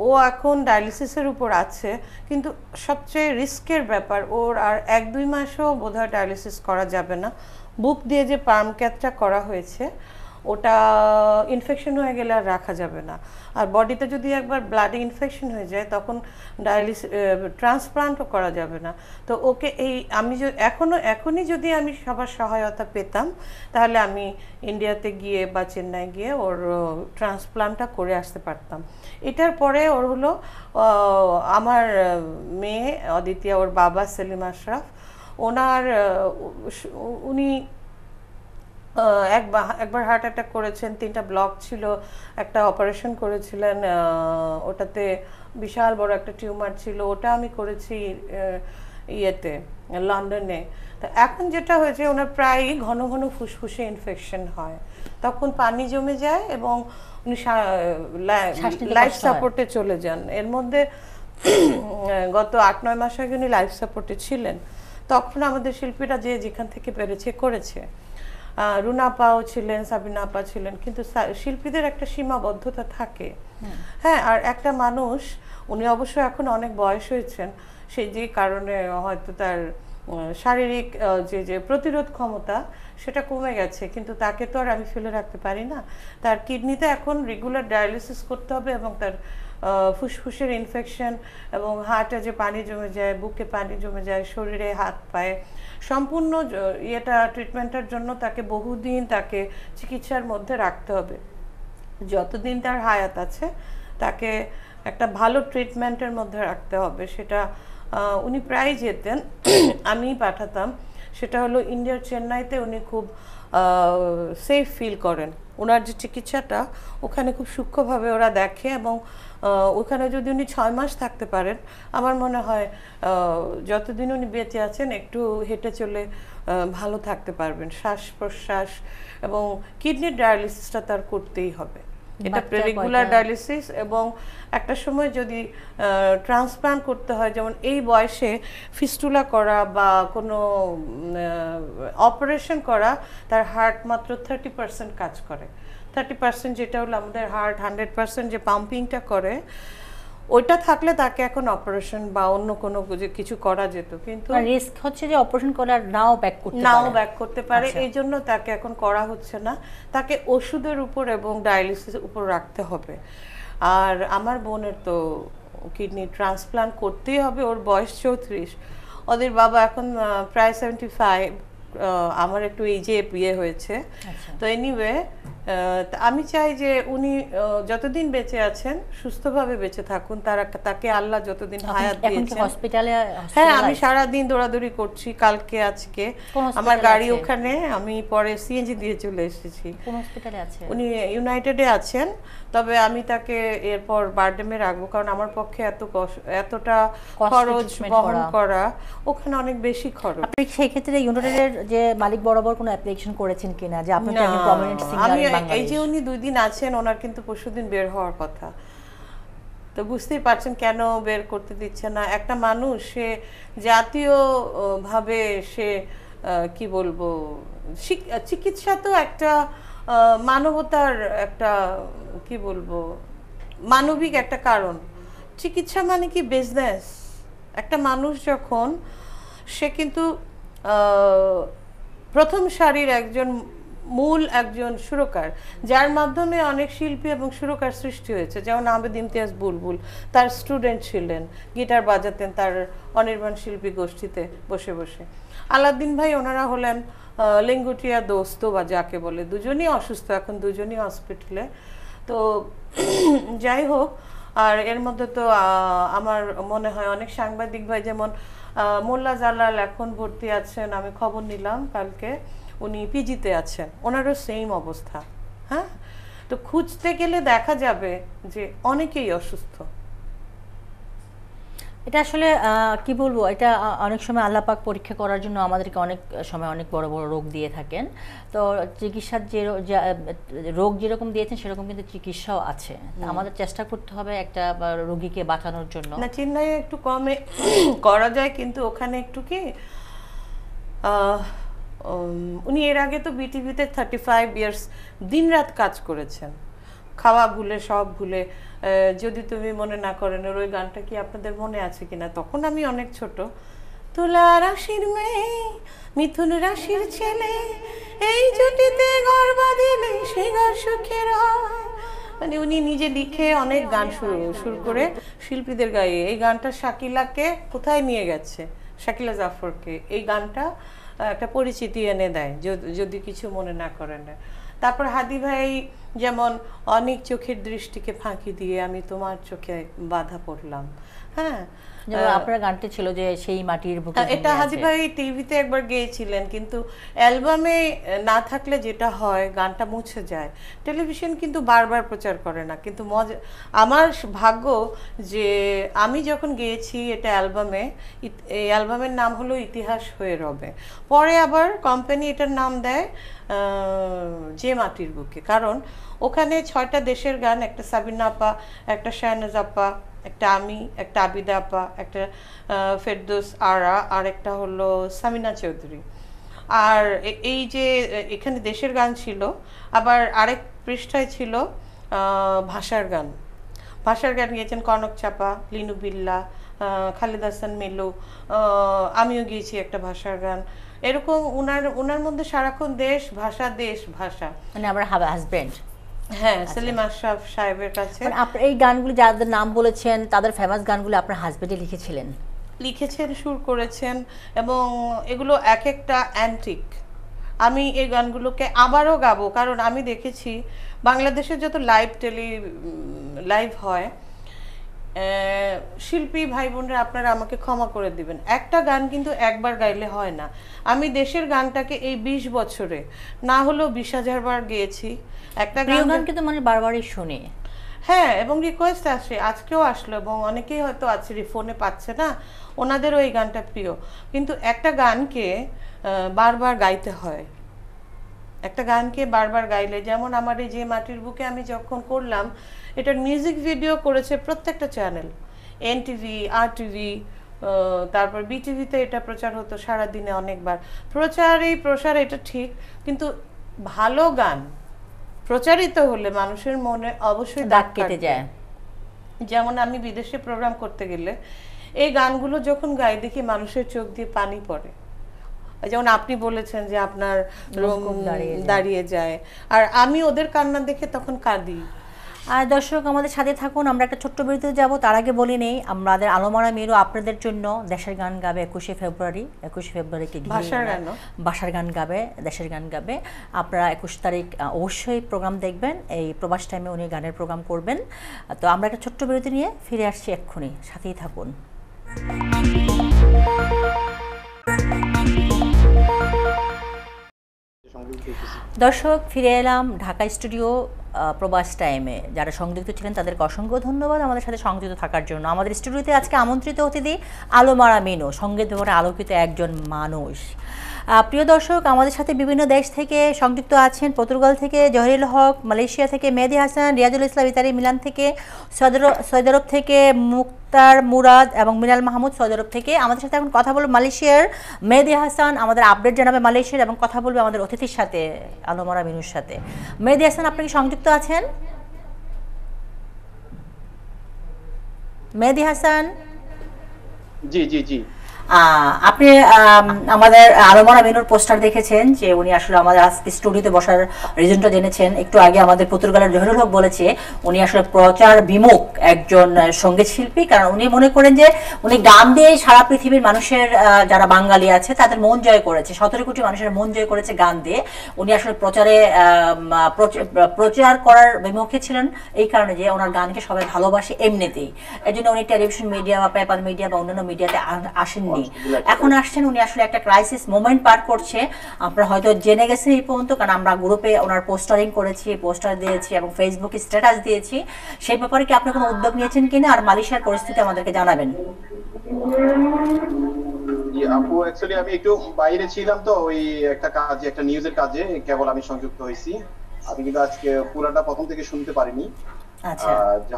ও এখন ডায়ালিসিসের উপর আছে কিন্তু সবচেয়ে রিস্কের ব্যাপার ওর আর এক দুই মাসও বোধহয় ডায়ালিসিস করা যাবে না বুক দিয়ে যে পার্ম ক্যাথটা করা হয়েছে ওটা ইনফেকশন হয়ে গেলে আর রাখা যাবে না আর বডিতে যদি একবার ব্লাডে ইনফেকশন হয়ে যায় তখন ডায়ালিস ট্রান্সপ্লান্টও করা যাবে না তো ওকে এই আমি এখনও এখনই যদি আমি সবার সহায়তা পেতাম তাহলে আমি ইন্ডিয়াতে গিয়ে বা চেন্নাই গিয়ে ওর ট্রান্সপ্লান্টটা করে আসতে পারতাম এটার পরে ওর হলো আমার মেয়ে অদিতিয়া ওর বাবা সেলিম আশরাফ ওনার উনি একবার একবার হার্ট অ্যাটাক করেছেন তিনটা ব্লক ছিল একটা অপারেশন করেছিলেন ওটাতে বিশাল বড় একটা টিউমার ছিল ওটা আমি করেছি ইয়েতে লন্ডনে তো এখন যেটা হয়েছে ওনার প্রায় ঘন ঘন ফুসফুসে ইনফেকশন হয় তখন পানি জমে যায় এবং উনি লাইফ সাপোর্টে চলে যান এর মধ্যে গত আট নয় মাস আগে উনি লাইফ সাপোর্টে ছিলেন তখন আমাদের শিল্পীরা যে যেখান থেকে পেরেছে করেছে রুনাপাও ছিলেন সাবিনাপা ছিলেন কিন্তু শিল্পীদের একটা সীমাবদ্ধতা থাকে হ্যাঁ আর একটা মানুষ উনি অবশ্য এখন অনেক বয়স হয়েছেন সেই যে কারণে হয়তো তার শারীরিক যে যে প্রতিরোধ ক্ষমতা সেটা কমে গেছে কিন্তু তাকে তো আর আমি ফেলে রাখতে পারি না তার কিডনিতে এখন রেগুলার ডায়ালিসিস করতে হবে এবং তার ফুসফুসের ইনফেকশন এবং হার্টে যে পানি জমে যায় বুকে পানি জমে যায় শরীরে হাত পায়ে সম্পূর্ণ ইয়েটা ট্রিটমেন্টের জন্য তাকে বহুদিন তাকে চিকিৎসার মধ্যে রাখতে হবে যতদিন তার হায়াত আছে তাকে একটা ভালো ট্রিটমেন্টের মধ্যে রাখতে হবে সেটা উনি প্রায় যেতেন আমি পাঠাতাম সেটা হলো ইন্ডিয়ার চেন্নাইতে উনি খুব সেফ ফিল করেন ওনার যে চিকিৎসাটা ওখানে খুব সূক্ষ্মভাবে ওরা দেখে এবং ওখানে যদি উনি ছয় মাস থাকতে পারেন আমার মনে হয় যতদিন উনি বেঁচে আছেন একটু হেঁটে চলে ভালো থাকতে পারবেন শ্বাস প্রশ্বাস এবং কিডনির ডায়ালিসিসটা তার করতেই হবে এটা রেগুলার ডায়ালিসিস এবং একটা সময় যদি ট্রান্সপ্লান্ট করতে হয় যেমন এই বয়সে ফিস্টুলা করা বা কোনো অপারেশন করা তার হার্ট মাত্র থার্টি পার্সেন্ট কাজ করে থার্টি পার্সেন্ট যেটা হলো আমাদের হার্ট হান্ড্রেড পার্সেন্ট যে পাম্পিংটা করে ওইটা থাকলে তাকে এখন অপারেশন বা অন্য কোনো কিছু করা যেত কিন্তু রিস্ক হচ্ছে যে অপারেশন করার নাও ব্যাক করতে নাও ব্যাক করতে পারে আচ্ছা। এই জন্য তাকে এখন করা হচ্ছে না তাকে ওষুধের উপর এবং ডায়ালিসিসের উপর রাখতে হবে আর আমার বোনের তো কিডনি ট্রান্সপ্লান্ট করতেই হবে ওর বয়স চৌত্রিশ ওদের বাবা এখন প্রায় সেভেন্টি ফাইভ আমার একটু এই যে বিয়ে হয়েছে আচ্ছা। তো এনিওয়ে আমি চাই যে উনি যতদিন বেঁচে আছেন সুস্থভাবে বেঁচে থাকুন তার একটা তাকে আল্লাহ যতদিন হায়াত দিয়েছেন হসপিটালে হ্যাঁ আমি সারা দিন দৌড়াদৌড়ি করছি কালকে আজকে আমার গাড়ি ওখানে আমি পরে সিএনজি দিয়ে চলে এসেছি কোন হসপিটালে আছেন উনি ইউনাইটেডে আছেন তবে আমি তাকে এরপর বার্ডেমে রাখবো কারণ আমার পক্ষে এত এতটা খরচ বহন করা ওখানে অনেক বেশি খরচ আপনি সেই ক্ষেত্রে ইউনাইটেডের যে মালিক বরাবর কোনো অ্যাপ্লিকেশন করেছেন কিনা যে আপনি তো প্রমিনেন্ট সিঙ্গার আমি এই যে উনি দুই দিন আছেন ওনার কিন্তু পরশুদিন বের হওয়ার কথা তো বুঝতেই পারছেন কেন বের করতে দিচ্ছে না একটা মানুষ সে জাতীয়ভাবে সে কি বলবো চিকিৎসা তো একটা মানবতার একটা কি বলবো মানবিক একটা কারণ চিকিৎসা মানে কি বিজনেস একটা মানুষ যখন সে কিন্তু প্রথম সারির একজন মূল একজন সুরকার যার মাধ্যমে অনেক শিল্পী এবং সুরকার সৃষ্টি হয়েছে যেমন আবেদ ইমতিয়াজ বুলবুল তার স্টুডেন্ট ছিলেন গিটার বাজাতেন তার অনির্বাণ শিল্পী গোষ্ঠীতে বসে বসে আলাদ্দিন ভাই ওনারা হলেন লেঙ্গুটিয়া দোস্ত বা যাকে বলে দুজনই অসুস্থ এখন দুজনই হসপিটালে তো যাই হোক আর এর মধ্যে তো আমার মনে হয় অনেক সাংবাদিক ভাই যেমন মোল্লা জালাল এখন ভর্তি আছেন আমি খবর নিলাম কালকে উনি পিজিতে আছেন ওনারও সেম অবস্থা হ্যাঁ তো খুঁজতে গেলে দেখা যাবে যে অনেকেই অসুস্থ এটা আসলে কি বলবো এটা অনেক সময় আল্লাপাক পরীক্ষা করার জন্য আমাদেরকে অনেক সময় অনেক বড় বড় রোগ দিয়ে থাকেন তো চিকিৎসার যে রোগ যেরকম দিয়েছেন সেরকম কিন্তু চিকিৎসাও আছে আমাদের চেষ্টা করতে হবে একটা রোগীকে বাঁচানোর জন্য না একটু কমে করা যায় কিন্তু ওখানে একটু কি উনি এর আগে তো বিটিভিতে থার্টি ফাইভ ইয়ার্স দিনরাত কাজ করেছেন খাওয়া ভুলে সব ভুলে যদি তুমি মনে না করেন ওই গানটা কি আপনাদের মনে আছে কিনা তখন আমি অনেক ছোট তুলা রাশির মেয়ে মিথুন রাশির ছেলে এই জুটিতে ঘর দিলে সে গর সুখের মানে উনি নিজে লিখে অনেক গান শুরু শুরু করে শিল্পীদের গায়ে এই গানটা শাকিলাকে কোথায় নিয়ে গেছে শাকিলা জাফরকে এই গানটা একটা পরিচিতি এনে দেয় যদি কিছু মনে না করেন তারপর হাদি ভাই যেমন অনেক চোখের দৃষ্টিকে ফাঁকি দিয়ে আমি তোমার চোখে বাধা পড়লাম হ্যাঁ আপনার গানটি ছিল যে সেই মাটির বুকে এটা হাজি ভাই টিভিতে একবার গেয়েছিলেন কিন্তু অ্যালবামে না থাকলে যেটা হয় গানটা মুছে যায় টেলিভিশন কিন্তু বারবার প্রচার করে না কিন্তু মজা আমার ভাগ্য যে আমি যখন গিয়েছি এটা অ্যালবামে এই অ্যালবামের নাম হলো ইতিহাস হয়ে রবে পরে আবার কোম্পানি এটার নাম দেয় যে মাটির বুকে কারণ ওখানে ছয়টা দেশের গান একটা সাবিনা আপা একটা শাহনাজ আপা একটা আমি একটা আবিদা আপা একটা ফেরদোস আরা আর একটা হলো সামিনা চৌধুরী আর এই যে এখানে দেশের গান ছিল আবার আরেক পৃষ্ঠায় ছিল ভাষার গান ভাষার গান গিয়েছেন কনক চাপা লিনু বিল্লা খালেদ হাসান মেলু আমিও গিয়েছি একটা ভাষার গান এরকম উনার উনার মধ্যে সারাক্ষণ দেশ ভাষা দেশ ভাষা মানে আমার হাজব্যান্ড হ্যাঁ আচ্ছা। সেলিম আশরাফ সাহেবের কাছে মানে আপনার এই গানগুলি যাদের নাম বলেছেন তাদের ফেমাস গানগুলি আপনার হাজবেন্ডে লিখেছিলেন লিখেছেন সুর করেছেন এবং এগুলো এক একটা অ্যান্টিক আমি এই গানগুলোকে আবারও গাবো কারণ আমি দেখেছি বাংলাদেশের যত লাইভ টেলি লাইভ হয় শিল্পী ভাই বোনরা আপনারা আমাকে ক্ষমা করে দিবেন একটা গান কিন্তু একবার গাইলে হয় না আমি দেশের গানটাকে এই ২০ বছরে না হলেও বিশ হাজার বার গেয়েছি একটা প্রিয় গান কিন্তু মানে বারবারই শুনি হ্যাঁ এবং রিকোয়েস্ট আসে আজকেও আসলো এবং অনেকেই হয়তো আছে ফোনে পাচ্ছে না ওনাদেরও ওই গানটা প্রিয় কিন্তু একটা গানকে বারবার গাইতে হয় একটা গানকে বারবার গাইলে যেমন আমার এই যে মাটির বুকে আমি যখন করলাম এটার মিউজিক ভিডিও করেছে প্রত্যেকটা চ্যানেল এনটিভি আর টিভি তারপর বিটিভিতে এটা প্রচার হতো সারাদিনে অনেকবার প্রচারেই প্রসার এটা ঠিক কিন্তু ভালো গান প্রচারিত হলে মানুষের মনে অবশ্যই দাগ কেটে যায় যেমন আমি বিদেশে প্রোগ্রাম করতে গেলে এই গানগুলো যখন গাই দেখি মানুষের চোখ দিয়ে পানি পড়ে যেমন আপনি বলেছেন যে আপনার দাঁড়িয়ে যায় আর আমি ওদের কান্না দেখে তখন কাঁদি আর দর্শক আমাদের সাথে থাকুন আমরা একটা ছোট্ট বিরতিতে যাব তার আগে বলি নেই আমাদের আলোমারা মেয়েরও আপনাদের জন্য দেশের গান গাবে একুশে ফেব্রুয়ারি একুশে ফেব্রুয়ারিকে ভাষার গান ভাষার গান গাবে দেশের গান গাবে আপনারা একুশ তারিখ অবশ্যই প্রোগ্রাম দেখবেন এই প্রবাস টাইমে উনি গানের প্রোগ্রাম করবেন তো আমরা একটা ছোট্ট বিরতি নিয়ে ফিরে আসছি এক্ষুনি সাথেই থাকুন দর্শক ফিরে এলাম ঢাকা স্টুডিও প্রবাস টাইমে যারা সংযুক্ত ছিলেন তাদেরকে অসংখ্য ধন্যবাদ আমাদের সাথে সংযুক্ত থাকার জন্য আমাদের স্টুডিওতে আজকে আমন্ত্রিত অতিথি আলোমারা মেনো সঙ্গীত ব্যাপারে আলোকিত একজন মানুষ প্রিয় দর্শক আমাদের সাথে বিভিন্ন দেশ থেকে সংযুক্ত আছেন পর্তুগাল থেকে জহরুল হক মালয়েশিয়া থেকে মেহেদি হাসান রিয়াজুল ইসলাম ইতারি মিলান থেকে সৈদ আরব থেকে মুক্তার মুরাদ এবং মিনাল মাহমুদ সৌদি আরব থেকে আমাদের সাথে এখন কথা বলবো মালয়েশিয়ার মেহেদি হাসান আমাদের আপডেট জানাবে মালয়েশিয়ার এবং কথা বলবে আমাদের অতিথির সাথে আলমরা মিনুর সাথে মেহেদি হাসান আপনি কি সংযুক্ত আছেন মেহেদি হাসান জি জি জি আপনি আমাদের আলমরা মেনুর পোস্টার দেখেছেন যে উনি আসলে আমাদের আজকে স্টুডিওতে বসার রিজনটা জেনেছেন একটু আগে আমাদের পত্রিকার জহিরুল হক বলেছে উনি আসলে প্রচার বিমুখ একজন সঙ্গীত শিল্পী কারণ উনি মনে করেন যে উনি গান দিয়ে সারা পৃথিবীর মানুষের যারা বাঙালি আছে তাদের মন জয় করেছে সতেরো কোটি মানুষের মন জয় করেছে গান দিয়ে উনি আসলে প্রচারে প্রচার করার বিমুখে ছিলেন এই কারণে যে ওনার গানকে সবাই ভালোবাসে এমনিতেই এই জন্য উনি টেলিভিশন মিডিয়া বা পেপার মিডিয়া বা অন্যান্য মিডিয়াতে আসেননি উনি এখন আসছেন উনি আসলে একটা ক্রাইসিস মোমেন্ট পার করছে আমরা হয়তো জেনে গেছি এই পর্যন্ত কারণ আমরা গ্রুপে ওনার পোস্টারিং করেছি পোস্টার দিয়েছি এবং ফেসবুকে স্ট্যাটাস দিয়েছি সেই ব্যাপারে কি আপনি কোনো উদ্যোগ নিয়েছেন কিনা আর মালয়েশিয়ার পরিস্থিতি আমাদেরকে জানাবেন আপু অ্যাকচুয়ালি আমি একটু বাইরে ছিলাম তো ওই একটা কাজে একটা নিউজের কাজে কেবল আমি সংযুক্ত হয়েছি আমি কিন্তু আজকে পুরাটা প্রথম থেকে শুনতে পারিনি আচ্ছা। যা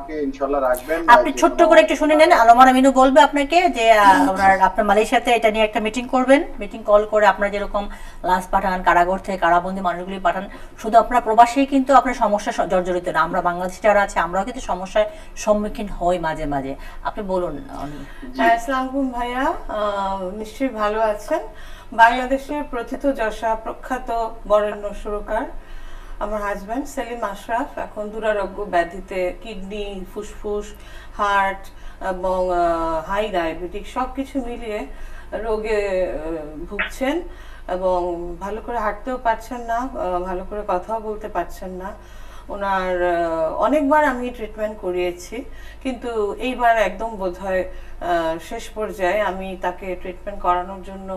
কারাগর থেকে মানুষগুলি পাঠান শুধু আপনার কিন্তু আপনার সমস্যা জর্জরিত না আমরা বাংলাদেশ যারা আছে আমরাও কিন্তু সমস্যার সম্মুখীন হই মাঝে মাঝে আপনি বলুন ভাইয়া নিশ্চয়ই ভালো আছেন বাংলাদেশের প্রথিত যশা প্রখ্যাত বরেণ্য সুরকার আমার হাজব্যান্ড সেলিম আশরাফ এখন দুরারোগ্য ব্যাধিতে কিডনি ফুসফুস হার্ট এবং হাই ডায়াবেটিক সব কিছু মিলিয়ে রোগে ভুগছেন এবং ভালো করে হাঁটতেও পারছেন না ভালো করে কথাও বলতে পারছেন না ওনার অনেকবার আমি ট্রিটমেন্ট করিয়েছি কিন্তু এইবার একদম বোধহয় শেষ পর্যায়ে আমি তাকে ট্রিটমেন্ট করানোর জন্য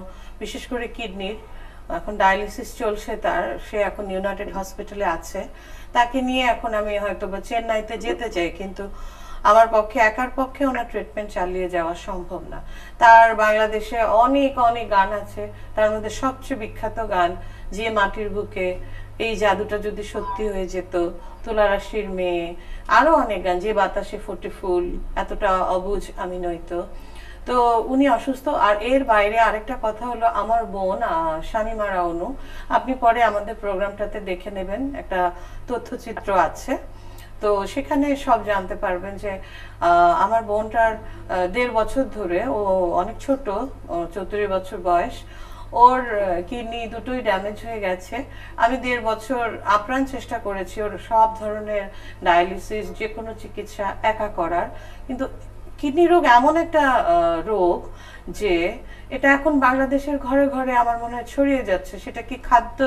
বিশেষ করে কিডনির এখন ডায়ালিসিস চলছে তার সে এখন ইউনাইটেড হসপিটালে আছে তাকে নিয়ে এখন আমি হয়তো বা চেন্নাইতে যেতে চাই কিন্তু আমার পক্ষে একার পক্ষে ওনার ট্রিটমেন্ট চালিয়ে যাওয়া সম্ভব না তার বাংলাদেশে অনেক অনেক গান আছে তার মধ্যে সবচেয়ে বিখ্যাত গান যে মাটির বুকে এই জাদুটা যদি সত্যি হয়ে যেত তুলারাশির মেয়ে আরো অনেক গান যে বাতাসে ফুটে ফুল এতটা অবুঝ আমি নয়তো তো উনি অসুস্থ আর এর বাইরে আরেকটা কথা হলো আমার বোন শামিমা রাউনু আপনি পরে আমাদের প্রোগ্রামটাতে দেখে নেবেন একটা তথ্যচিত্র আছে তো সেখানে সব জানতে পারবেন যে আমার বোনটার দেড় বছর ধরে ও অনেক ছোট চৌত্রিশ বছর বয়স ওর কিডনি দুটোই ড্যামেজ হয়ে গেছে আমি দেড় বছর আপ্রাণ চেষ্টা করেছি ওর সব ধরনের ডায়ালিসিস যে কোনো চিকিৎসা একা করার কিন্তু কিডনি রোগ এমন একটা রোগ যে এটা এখন বাংলাদেশের ঘরে ঘরে আমার মনে হয় ছড়িয়ে যাচ্ছে সেটা কি খাদ্য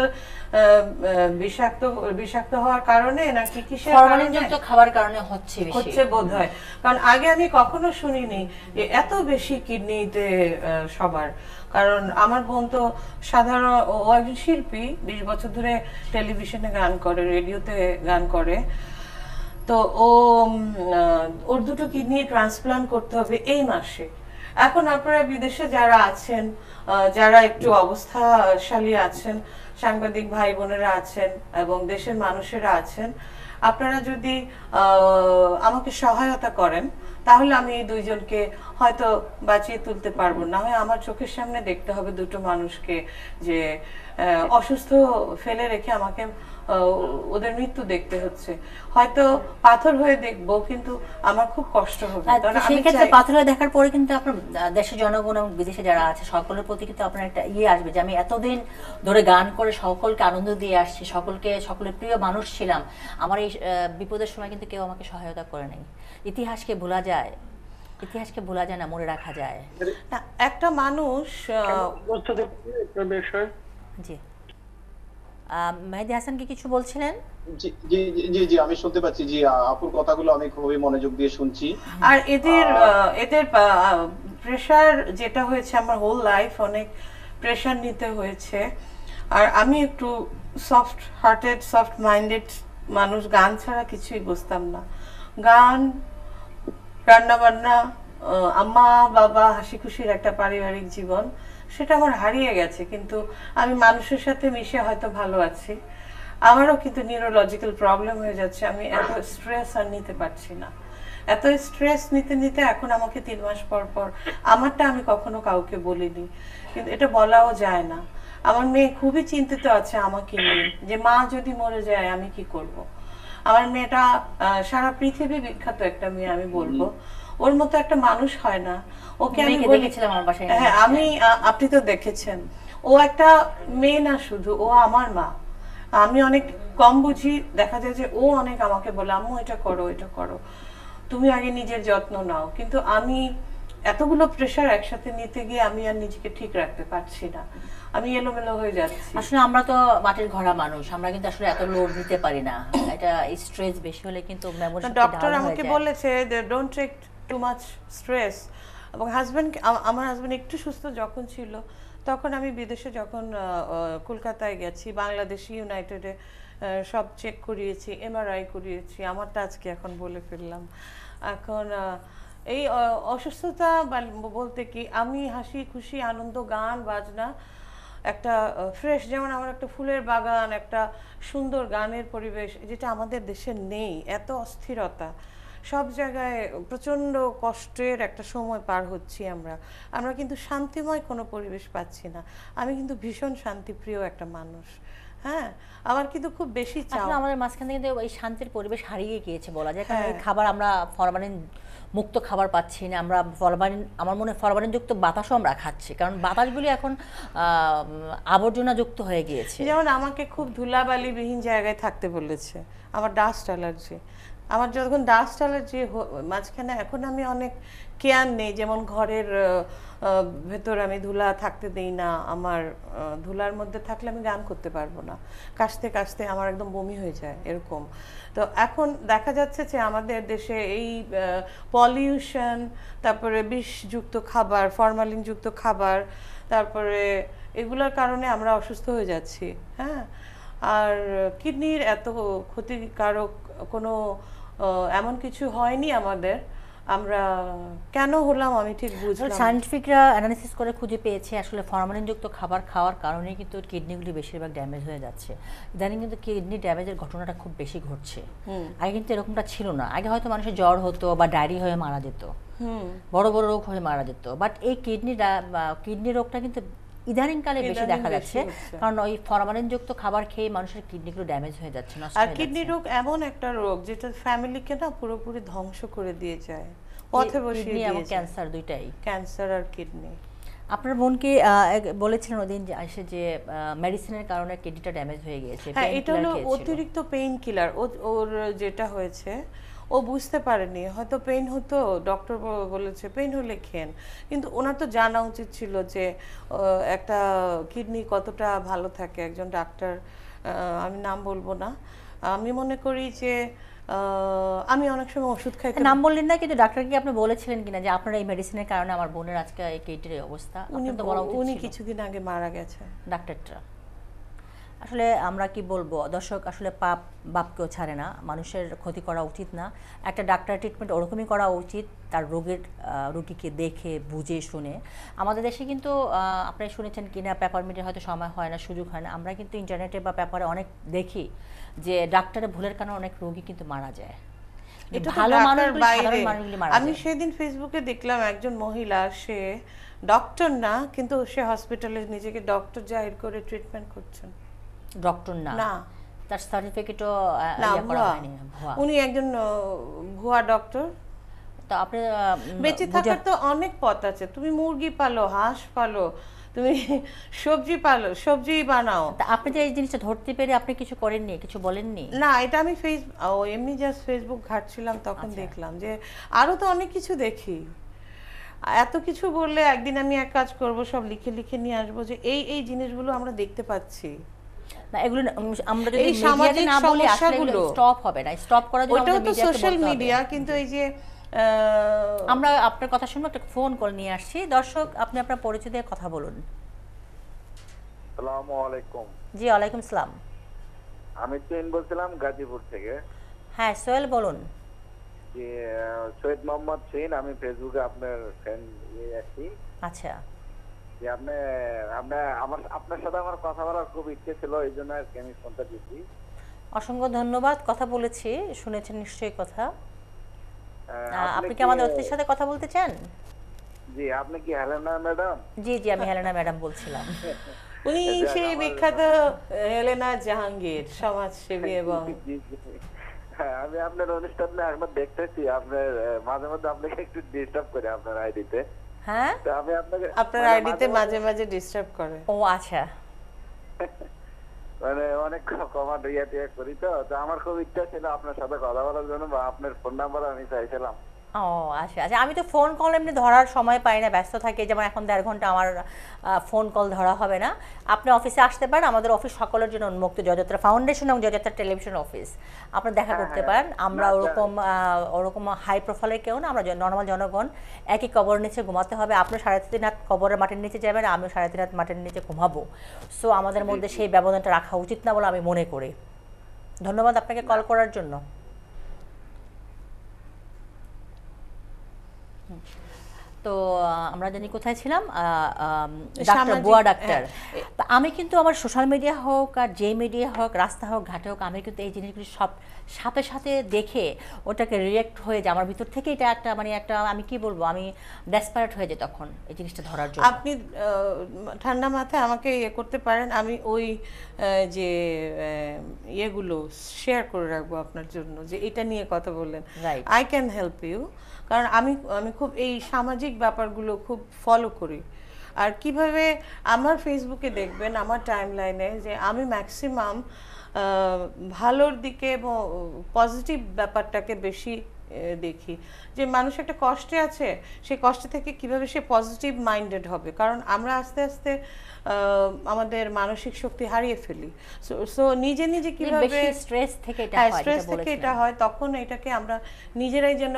বিষাক্ত বিষাক্ত হওয়ার কারণে নাকি কিসের হরমোনযুক্ত খাবার কারণে হচ্ছে হচ্ছে বোধ হয় কারণ আগে আমি কখনো শুনিনি যে এত বেশি কিডনিতে সবার কারণ আমার বোন তো সাধারণ ও একজন শিল্পী বিশ বছর ধরে টেলিভিশনে গান করে রেডিওতে গান করে তো ও ওর দুটো কিডনি ট্রান্সপ্লান্ট করতে হবে এই মাসে এখন আপনারা বিদেশে যারা আছেন যারা একটু অবস্থাশালী আছেন সাংবাদিক ভাই বোনেরা আছেন এবং দেশের মানুষেরা আছেন আপনারা যদি আমাকে সহায়তা করেন তাহলে আমি এই দুইজনকে হয়তো বাঁচিয়ে তুলতে পারবো না হয় আমার চোখের সামনে দেখতে হবে দুটো মানুষকে যে অসুস্থ ফেলে রেখে আমাকে ওদের মৃত্যু দেখতে হচ্ছে হয়তো পাথর হয়ে দেখব কিন্তু আমার খুব কষ্ট হবে সেই ক্ষেত্রে পাথর হয়ে দেখার পরে কিন্তু আপনার দেশের জনগণ এবং বিদেশে যারা আছে সকলের প্রতি কিন্তু আপনার একটা ইয়ে আসবে যে আমি এতদিন ধরে গান করে সকলকে আনন্দ দিয়ে আসছি সকলকে সকলের প্রিয় মানুষ ছিলাম আমার এই বিপদের সময় কিন্তু কেউ আমাকে সহায়তা করে নেই ইতিহাসকে ভোলা যায় ইতিহাসকে ভোলা যায় না মনে রাখা যায় একটা মানুষ জি মেহেদি হাসান কি কিছু বলছিলেন জি জি জি আমি শুনতে পাচ্ছি জি আপুর কথাগুলো আমি খুবই মনোযোগ দিয়ে শুনছি আর এদের এদের প্রেসার যেটা হয়েছে আমার হোল লাইফ অনেক প্রেশার নিতে হয়েছে আর আমি একটু সফট হার্টেড সফট মাইন্ডেড মানুষ গান ছাড়া কিছুই বুঝতাম না গান রান্নাবান্না আম্মা বাবা হাসি খুশির একটা পারিবারিক জীবন সেটা আমার হারিয়ে গেছে কিন্তু আমি মানুষের সাথে মিশে হয়তো ভালো আছি আমারও কিন্তু নিউরোলজিক্যাল প্রবলেম হয়ে যাচ্ছে আমি এত স্ট্রেস আর নিতে পারছি না এত স্ট্রেস নিতে নিতে এখন আমাকে তিন মাস পর পর আমারটা আমি কখনো কাউকে বলিনি কিন্তু এটা বলাও যায় না আমার মেয়ে খুবই চিন্তিত আছে আমাকে নিয়ে যে মা যদি মরে যায় আমি কি করব। আমার মেয়েটা সারা পৃথিবী বিখ্যাত একটা মেয়ে আমি বলবো ওর মতো একটা মানুষ হয় না ওকে আমি দেখেছিলাম আমার বাসায় হ্যাঁ আমি আপনি তো দেখেছেন ও একটা মেয়ে না শুধু ও আমার মা আমি অনেক কম বুঝি দেখা যায় যে ও অনেক আমাকে বলে আমি এটা করো এটা করো তুমি আগে নিজের যত্ন নাও কিন্তু আমি এতগুলো প্রেশার একসাথে নিতে গিয়ে আমি আর নিজেকে ঠিক রাখতে পারছি না আমি এলোমেলো হয়ে যাচ্ছি আসলে আমরা তো মাটির ঘোড়া মানুষ আমরা কিন্তু আসলে এত লোড নিতে পারি না এটা স্ট্রেস বেশি হলে কিন্তু ডক্টর আমাকে বলেছে don't take too much stress এবং হাজব্যান্ড আমার হাজব্যান্ড একটু সুস্থ যখন ছিল তখন আমি বিদেশে যখন কলকাতায় গেছি বাংলাদেশি ইউনাইটেডে সব চেক করিয়েছি এমআরআই করিয়েছি আমারটা আজকে এখন বলে ফেললাম এখন এই অসুস্থতা বলতে কি আমি হাসি খুশি আনন্দ গান বাজনা একটা ফ্রেশ যেমন আমার একটা ফুলের বাগান একটা সুন্দর গানের পরিবেশ যেটা আমাদের দেশে নেই এত অস্থিরতা সব জায়গায় প্রচণ্ড কষ্টের একটা সময় পার হচ্ছি আমরা আমরা কিন্তু শান্তিময় কোনো পরিবেশ পাচ্ছি না আমি কিন্তু ভীষণ শান্তিপ্রিয় একটা মানুষ হ্যাঁ আমার কিন্তু খুব বেশি চাপ আমাদের মাঝখানে কিন্তু এই শান্তির পরিবেশ হারিয়ে গিয়েছে বলা যায় কারণ হ্যাঁ। খাবার আমরা ফরমালিন মুক্ত খাবার পাচ্ছি না আমরা ফরমালিন আমার মনে ফরমালিন যুক্ত বাতাসও আমরা খাচ্ছি কারণ বাতাসগুলি এখন আবর্জনাযুক্ত হয়ে গিয়েছে যেমন আমাকে খুব ধুলাবালিবিহীন জায়গায় থাকতে বলেছে আমার ডাস্ট অ্যালার্জি আমার যখন ডাস্ট অ্যালার্জি মাঝখানে এখন আমি অনেক কেয়ার নেই যেমন ঘরের ভেতর আমি ধুলা থাকতে দিই না আমার ধুলার মধ্যে থাকলে আমি গান করতে পারবো না কাশতে কাশতে আমার একদম বমি হয়ে যায় এরকম তো এখন দেখা যাচ্ছে যে আমাদের দেশে এই পলিউশন তারপরে বিষযুক্ত খাবার ফরমালিনযুক্ত খাবার তারপরে এগুলোর কারণে আমরা অসুস্থ হয়ে যাচ্ছি হ্যাঁ আর কিডনির এত ক্ষতিকারক কোনো এমন কিছু হয়নি আমাদের আমরা কেন হলাম আমি ঠিক বুঝলাম সায়েন্টিফিকরা অ্যানালিসিস করে খুঁজে পেয়েছে আসলে ফরমালিনযুক্ত খাবার খাওয়ার কারণে কিন্তু কিডনিগুলি বেশিরভাগ ড্যামেজ হয়ে যাচ্ছে ইদানিং কিন্তু কিডনি ড্যামেজের ঘটনাটা খুব বেশি ঘটছে আগে কিন্তু এরকমটা ছিল না আগে হয়তো মানুষের জ্বর হতো বা ডায়রি হয়ে মারা যেত বড় বড় রোগ হয়ে মারা যেত বাট এই কিডনি কিডনি রোগটা কিন্তু ইদানিংকালে বেশি দেখা যাচ্ছে কারণ ওই ফরমালিনযুক্ত খাবার খেয়ে মানুষের কিডনিগুলো ড্যামেজ হয়ে যাচ্ছে আর কিডনি রোগ এমন একটা রোগ যেটা ফ্যামিলিকে না পুরোপুরি ধ্বংস করে দিয়ে যায় পথে বসিয়ে দিয়ে ক্যান্সার দুইটাই ক্যান্সার আর কিডনি আপনার বোনকে বলেছিলেন ওদিন যে আসে যে মেডিসিনের কারণে কিডনিটা ড্যামেজ হয়ে গিয়েছে হ্যাঁ এটা হলো অতিরিক্ত পেইন কিলার ওর যেটা হয়েছে ও বুঝতে পারেনি হয়তো পেন হতো ডক্টর বলেছে পেন হলে খেন কিন্তু ওনার তো জানা উচিত ছিল যে একটা কিডনি কতটা ভালো থাকে একজন ডাক্তার আমি নাম বলবো না আমি মনে করি যে আমি অনেক সময় ওষুধ খাই নাম বললেন না কিন্তু ডাক্তার কি আপনি বলেছিলেন কিনা যে আপনার এই মেডিসিনের কারণে আমার বোনের আজকে এই কেটের অবস্থা উনি উনি কিছুদিন আগে মারা গেছে ডাক্তারটা আসলে আমরা কি বলবো দর্শক আসলে পাপ বাপকেও ছাড়ে না মানুষের ক্ষতি করা উচিত না একটা ডাক্তার ট্রিটমেন্ট ওরকমই করা উচিত তার রোগের রোগীকে দেখে বুঝে শুনে আমাদের দেশে কিন্তু আপনি শুনেছেন কিনা মিডিয়া হয়তো সময় হয় না সুযোগ হয় না আমরা কিন্তু ইন্টারনেটে বা পেপারে অনেক দেখি যে ডাক্তারের ভুলের কারণে অনেক রোগী কিন্তু মারা যায় আমি সেদিন ফেসবুকে দেখলাম একজন মহিলা সে ডক্টর না কিন্তু সে হসপিটালে নিজেকে ডক্টর জাহির করে ট্রিটমেন্ট করছেন ডক্টর না না তার সার্টিফিকেটও না ভুয়া উনি একজন ভুয়া ডক্টর তো আপনি বেঁচে থাকার তো অনেক পথ আছে তুমি মুরগি পালো হাঁস পালো তুমি সবজি পালো সবজি বানাও আপনি যে এই জিনিসটা ধরতে পেরে আপনি কিছু করেননি কিছু বলেননি না এটা আমি ফেস ও এমনি জাস্ট ফেসবুক ঘাটছিলাম তখন আচ্ছা। দেখলাম যে আরও তো অনেক কিছু দেখি এত কিছু বললে একদিন আমি এক কাজ করব সব লিখে লিখে নিয়ে আসবো যে এই এই জিনিসগুলো আমরা দেখতে পাচ্ছি না এগুলো আমরা যদি সামাজিক সমস্যাগুলো স্টপ হবে না স্টপ করার জন্য ওটাও তো সোশ্যাল মিডিয়া কিন্তু এই যে আমরা আপনার কথা শুনে একটা ফোন কল নিয়ে আসছি দর্শক আপনি আপনার পরিচয় কথা বলুন আসসালামু আলাইকুম জি ওয়ালাইকুম সালাম আমি চেন বলছিলাম গাজীপুর থেকে হ্যাঁ সোয়েল বলুন যে সৈয়দ মোহাম্মদ সেন আমি ফেসবুকে আপনার ফ্রেন্ড আছি আচ্ছা জি আপনি আপনি আমার আপনার সাথে আমার কথা বলার খুব ইচ্ছে ছিল এই জন্য আর কি আমি ফোনটা দিয়েছি অসংখ্য ধন্যবাদ কথা বলেছি শুনেছেন নিশ্চয়ই কথা আপনি কি আমাদের অতিথির সাথে কথা বলতে চান জি আপনি কি হেলেনা ম্যাডাম জি জি আমি হেলেনা ম্যাডাম বলছিলাম উনি সেই বিখ্যাত হেলেনা জাহাঙ্গীর সমাজসেবী এবং হ্যাঁ, আমি আপনার অনুষ্ঠানে একবার দেখতেছি আপনার মাঝে মধ্যে আপনাকে একটু ডিস্টার্ব করে আপনার আইডিতে হ্যাঁ আমি আপনাকে আপনার আইডিতে মানে মাঝে মাঝে ডিস্টার্ব করে ও আচ্ছা মানে অনেক কমা দিয়া টিয়া করি তো আমার খুব ইচ্ছা ছিল আপনার সাথে কথা বলার জন্য বা আপনার ফোন নাম্বার আমি চাইছিলাম ও আচ্ছা আচ্ছা আমি তো ফোন কল এমনি ধরার সময় পাই না ব্যস্ত থাকি যেমন এখন দেড় ঘন্টা আমার ফোন কল ধরা হবে না আপনি অফিসে আসতে পারেন আমাদের অফিস সকলের জন্য উন্মুক্ত যজত্রা ফাউন্ডেশন এবং যজত্রা টেলিভিশন অফিস আপনি দেখা হ্যাঁ, করতে হ্যাঁ। পারেন আমরা ওরকম ওরকম হাই প্রোফাইলের কেউ না আমরা নর্মাল জনগণ একই কবর নিচে ঘুমাতে হবে আপনি সাড়ে তিন হাত কবরের মাটির নিচে যাবেন আমিও সাড়ে তিন হাত মাটির নিচে ঘুমাবো সো আমাদের মধ্যে সেই ব্যবধানটা রাখা উচিত না বলে আমি মনে করি ধন্যবাদ আপনাকে কল করার জন্য তো আমরা জানি কোথায় ছিলাম ডাক্তার বুয়া হ্যাঁ। ডাক্তার তো আমি কিন্তু আমার সোশ্যাল মিডিয়া হোক আর যে মিডিয়া হোক রাস্তা হোক ঘাটে হোক আমি কিন্তু এই জিনিসগুলি সব সাথে সাথে দেখে ওটাকে রিয়েক্ট হয়ে যায় আমার ভিতর থেকে এটা একটা মানে একটা আমি কি বলবো আমি ডেসপারেট হয়ে যায় তখন এই জিনিসটা ধরার জন্য আপনি ঠান্ডা মাথায় আমাকে ইয়ে করতে পারেন আমি ওই যে ইয়েগুলো শেয়ার করে রাখবো আপনার জন্য যে এটা নিয়ে কথা বললেন আই ক্যান হেল্প ইউ কারণ আমি আমি খুব এই সামাজিক ব্যাপারগুলো খুব ফলো করি আর কিভাবে আমার ফেসবুকে দেখবেন আমার টাইম লাইনে যে আমি ম্যাক্সিমাম ভালোর দিকে এবং পজিটিভ ব্যাপারটাকে বেশি দেখি যে মানুষ একটা কষ্টে আছে সেই কষ্ট থেকে কিভাবে সে পজিটিভ মাইন্ডেড হবে কারণ আমরা আস্তে আস্তে আমাদের মানসিক শক্তি হারিয়ে ফেলি সো নিজে নিজে মানে কিভাবে স্ট্রেস থেকে এটা হ্যাঁ, হয় স্ট্রেস থেকে এটা হয় তখন এটাকে আমরা নিজেরাই যেন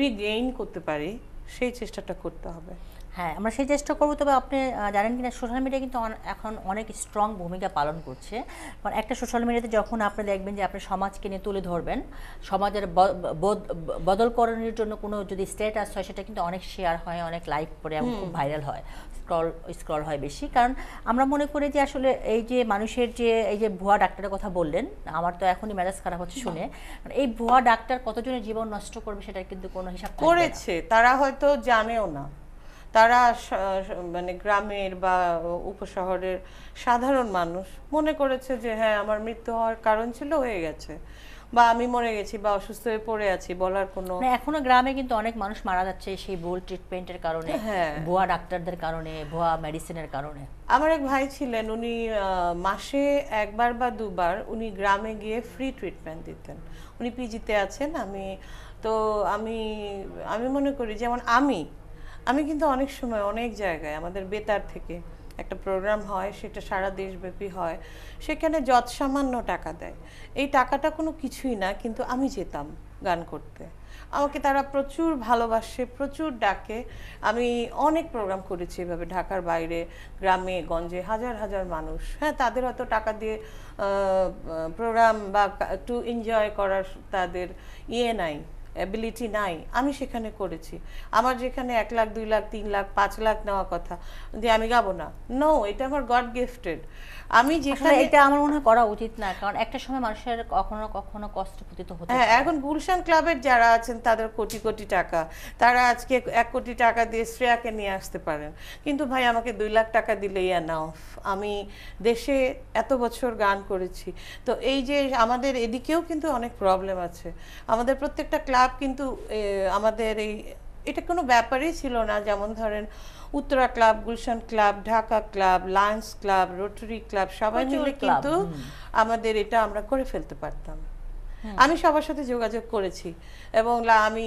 রিগেইন করতে পারি সেই চেষ্টাটা করতে হবে হ্যাঁ আমরা সেই চেষ্টা করবো তবে আপনি জানেন কিনা সোশ্যাল মিডিয়া কিন্তু এখন অনেক স্ট্রং ভূমিকা পালন করছে কারণ একটা সোশ্যাল মিডিয়াতে যখন আপনি দেখবেন যে আপনি সমাজকে নিয়ে তুলে ধরবেন সমাজের বদলকরণের জন্য কোনো যদি স্টেটাস হয় সেটা কিন্তু অনেক শেয়ার হয় অনেক লাইক করে এবং খুব ভাইরাল হয় স্ক্রল স্ক্রল হয় বেশি কারণ আমরা মনে করি যে আসলে এই যে মানুষের যে এই যে ভুয়া ডাক্তারের কথা বললেন আমার তো এখনই মেজাজ খারাপ হচ্ছে শুনে এই ভুয়া ডাক্তার কতজনের জীবন নষ্ট করবে সেটা কিন্তু কোনো হিসাব করেছে তারা হয়তো জানেও না তারা মানে গ্রামের বা উপশহরের সাধারণ মানুষ মনে করেছে যে হ্যাঁ আমার মৃত্যু হওয়ার কারণ ছিল হয়ে গেছে বা আমি মরে গেছি বা অসুস্থ হয়ে পড়ে আছি বলার কোনো মানে এখনো গ্রামে কিন্তু অনেক মানুষ মারা যাচ্ছে সেই ভুল ট্রিটমেন্টের কারণে হ্যাঁ। ভুয়া ডাক্তারদের কারণে ভুয়া মেডিসিনের কারণে আমার এক ভাই ছিলেন উনি মাসে একবার বা দুবার উনি গ্রামে গিয়ে ফ্রি ট্রিটমেন্ট দিতেন উনি পিজিতে আছেন আমি তো আমি আমি মনে করি যেমন আমি আমি কিন্তু অনেক সময় অনেক জায়গায় আমাদের বেতার থেকে একটা প্রোগ্রাম হয় সেটা সারা দেশব্যাপী হয় সেখানে যত সামান্য টাকা দেয় এই টাকাটা কোনো কিছুই না কিন্তু আমি যেতাম গান করতে আমাকে তারা প্রচুর ভালোবাসে প্রচুর ডাকে আমি অনেক প্রোগ্রাম করেছি এভাবে ঢাকার বাইরে গ্রামে গঞ্জে হাজার হাজার মানুষ হ্যাঁ তাদের হয়তো টাকা দিয়ে প্রোগ্রাম বা একটু এনজয় করার তাদের ইয়ে নাই অ্যাবিলিটি নাই আমি সেখানে করেছি আমার যেখানে এক লাখ দুই লাখ তিন লাখ পাঁচ লাখ নেওয়া কথা যে আমি গাবো না নো এটা আমার গড গিফটেড আমি যেখানে এটা আমার মনে করা উচিত না কারণ একটা সময় মানুষের কখনো কখনো কষ্ট পতিত হতে হ্যাঁ এখন গুলশান ক্লাবের যারা আছেন তাদের কোটি কোটি টাকা তারা আজকে এক কোটি টাকা দিয়ে শ্রেয়াকে নিয়ে আসতে পারেন কিন্তু ভাই আমাকে দুই লাখ টাকা দিলেই অ্যানাফ আমি দেশে এত বছর গান করেছি তো এই যে আমাদের এদিকেও কিন্তু অনেক প্রবলেম আছে আমাদের প্রত্যেকটা ক্লাব কিন্তু আমাদের এই এটা কোনো ব্যাপারই ছিল না যেমন ধরেন Uttara club Gulshan club Dhaka club Lions club Rotary club সবাই মিলে কিন্তু আমাদের এটা আমরা করে ফেলতে পারতাম আমি সবার সাথে যোগাযোগ করেছি এবং আমি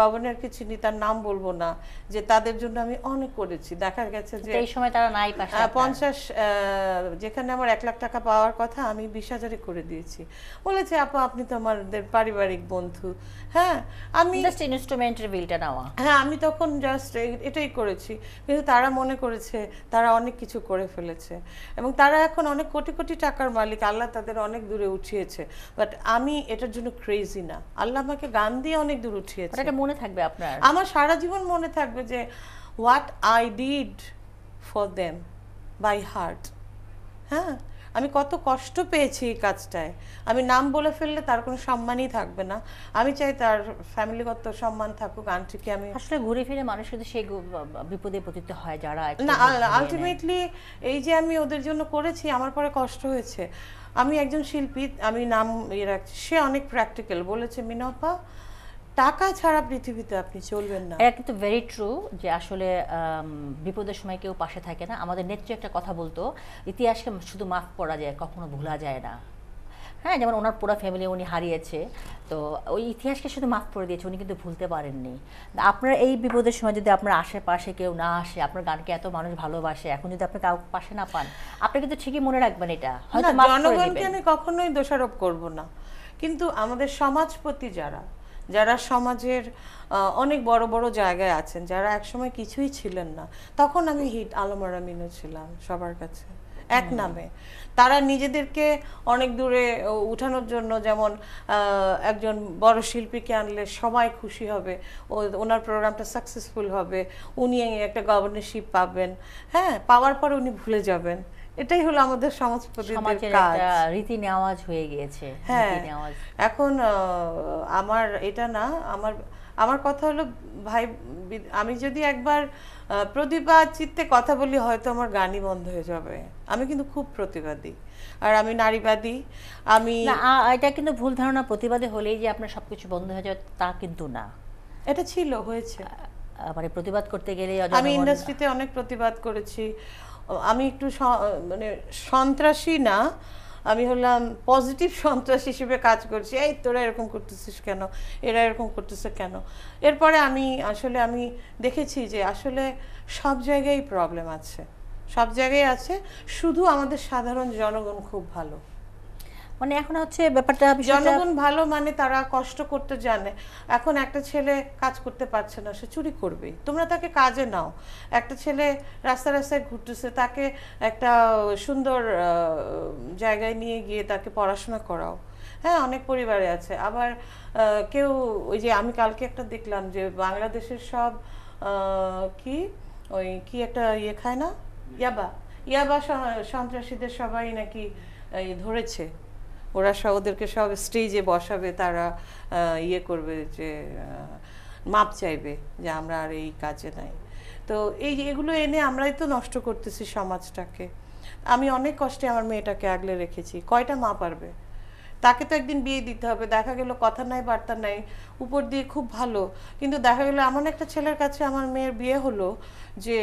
গভর্নর কে চিনি তার নাম বলবো না যে তাদের জন্য আমি অনেক করেছি দেখা গেছে যে এই সময় তারা নাই পঞ্চাশ যেখানে আমার এক লাখ টাকা পাওয়ার কথা আমি বিশ হাজারে করে দিয়েছি বলেছে আপা আপনি তো আমাদের পারিবারিক বন্ধু হ্যাঁ আমি জাস্ট ইনস্ট্রুমেন্টের বিলটা নেওয়া হ্যাঁ আমি তখন জাস্ট এটাই করেছি কিন্তু তারা মনে করেছে তারা অনেক কিছু করে ফেলেছে এবং তারা এখন অনেক কোটি কোটি টাকার মালিক আল্লাহ তাদের অনেক দূরে উঠিয়েছে বাট আমি এটার জন্য ক্রেজি না আল্লাহ আমাকে গান দিয়ে অনেক দূর উঠিয়েছে এটা মনে থাকবে আপনার আমার সারা জীবন মনে থাকবে যে what I did for them by heart হ্যাঁ আমি কত কষ্ট পেয়েছি এই কাজটায় আমি নাম বলে ফেললে তার কোনো সম্মানই থাকবে না আমি চাই তার ফ্যামিলিগত সম্মান থাকুক আন্টিকে আমি আসলে ঘুরে ফিরে মানুষ কিন্তু সেই বিপদে পতিত হয় যারা না আলটিমেটলি এই যে আমি ওদের জন্য করেছি আমার পরে কষ্ট হয়েছে আমি একজন শিল্পী আমি নাম ইয়ে রাখছি সে অনেক প্র্যাকটিক্যাল বলেছে মিনপা টাকা ছাড়া পৃথিবীতে আপনি চলবেন না এটা কিন্তু ভেরি ট্রু যে আসলে বিপদের সময় কেউ পাশে থাকে না আমাদের নেত্রী একটা কথা বলতো ইতিহাসকে শুধু মাফ করা যায় কখনো ভোলা যায় না হ্যাঁ যেমন ওনার পুরো ফ্যামিলি উনি হারিয়েছে তো ওই ইতিহাসকে শুধু মাফ করে দিয়েছে উনি কিন্তু ভুলতে পারেননি আপনার এই বিপদের সময় যদি আপনার আশেপাশে কেউ না আসে আপনার গানকে এত মানুষ ভালোবাসে এখন যদি আপনি কাউকে পাশে না পান আপনি কিন্তু ঠিকই মনে রাখবেন এটা জনগণকে আমি কখনোই দোষারোপ করব না কিন্তু আমাদের সমাজপতি যারা যারা সমাজের অনেক বড় বড় জায়গায় আছেন যারা একসময় কিছুই ছিলেন না তখন আমি হিট আলমারা মিনু ছিলাম সবার কাছে এক নামে তারা নিজেদেরকে অনেক দূরে উঠানোর জন্য যেমন একজন বড় শিল্পীকে আনলে সবাই খুশি হবে ও ওনার প্রোগ্রামটা সাকসেসফুল হবে উনি একটা গভর্নরশিপ পাবেন হ্যাঁ পাওয়ার পর উনি ভুলে যাবেন এটাই হলো আমাদের সমাজ রীতি নেওয়াজ হয়ে গিয়েছে হ্যাঁ এখন আমার এটা না আমার আমার কথা হলো ভাই আমি যদি একবার প্রতিভা চিত্তে কথা বলি হয়তো আমার গানই বন্ধ হয়ে যাবে আমি কিন্তু খুব প্রতিবাদী আর আমি নারীবাদী আমি এটা কিন্তু ভুল ধারণা প্রতিবাদী হলেই যে আপনার সবকিছু বন্ধ হয়ে যায় তা কিন্তু না এটা ছিল হয়েছে মানে প্রতিবাদ করতে গেলে আমি ইন্ডাস্ট্রিতে অনেক প্রতিবাদ করেছি আমি একটু মানে সন্ত্রাসী না আমি হলাম পজিটিভ সন্ত্রাস হিসেবে কাজ করছি এই তোরা এরকম করতেছিস কেন এরা এরকম করতেছে কেন এরপরে আমি আসলে আমি দেখেছি যে আসলে সব জায়গায় প্রবলেম আছে সব জায়গায় আছে শুধু আমাদের সাধারণ জনগণ খুব ভালো মানে এখন হচ্ছে ব্যাপারটা জনগণ ভালো মানে তারা কষ্ট করতে জানে এখন একটা ছেলে কাজ করতে পারছে না সে চুরি করবে তোমরা তাকে কাজে নাও একটা ছেলে রাস্তা রাস্তায় ঘুরতেছে তাকে একটা সুন্দর জায়গায় নিয়ে গিয়ে তাকে পড়াশোনা করাও হ্যাঁ অনেক পরিবারে আছে আবার কেউ ওই যে আমি কালকে একটা দেখলাম যে বাংলাদেশের সব কি ওই কি একটা ইয়ে খায় না ইয়াবা ইয়াবা সন্ত্রাসীদের সবাই নাকি ধরেছে ওরা সব ওদেরকে সব স্টেজে বসাবে তারা ইয়ে করবে যে মাপ চাইবে যে আমরা আর এই কাজে নাই তো এই এগুলো এনে আমরাই তো নষ্ট করতেছি সমাজটাকে আমি অনেক কষ্টে আমার মেয়েটাকে আগলে রেখেছি কয়টা মা পারবে তাকে তো একদিন বিয়ে দিতে হবে দেখা গেল কথা নাই বার্তা নাই উপর দিয়ে খুব ভালো কিন্তু দেখা গেলো এমন একটা ছেলের কাছে আমার মেয়ের বিয়ে হলো যে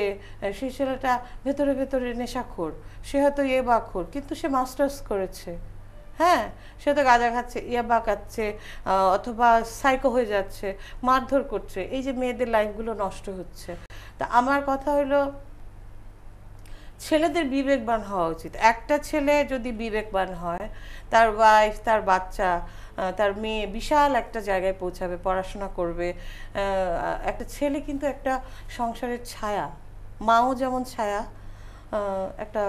সেই ছেলেটা ভেতরে ভেতরে নেশাখোর সে হয়তো এ বাখোর কিন্তু সে মাস্টার্স করেছে হ্যাঁ সে তো গাঁজা খাচ্ছে ইয়া খাচ্ছে অথবা সাইকো হয়ে যাচ্ছে মারধর করছে এই যে মেয়েদের লাইফগুলো নষ্ট হচ্ছে তা আমার কথা হলো ছেলেদের বিবেকবান হওয়া উচিত একটা ছেলে যদি বিবেকবান হয় তার ওয়াইফ তার বাচ্চা তার মেয়ে বিশাল একটা জায়গায় পৌঁছাবে পড়াশোনা করবে একটা ছেলে কিন্তু একটা সংসারের ছায়া মাও যেমন ছায়া একটা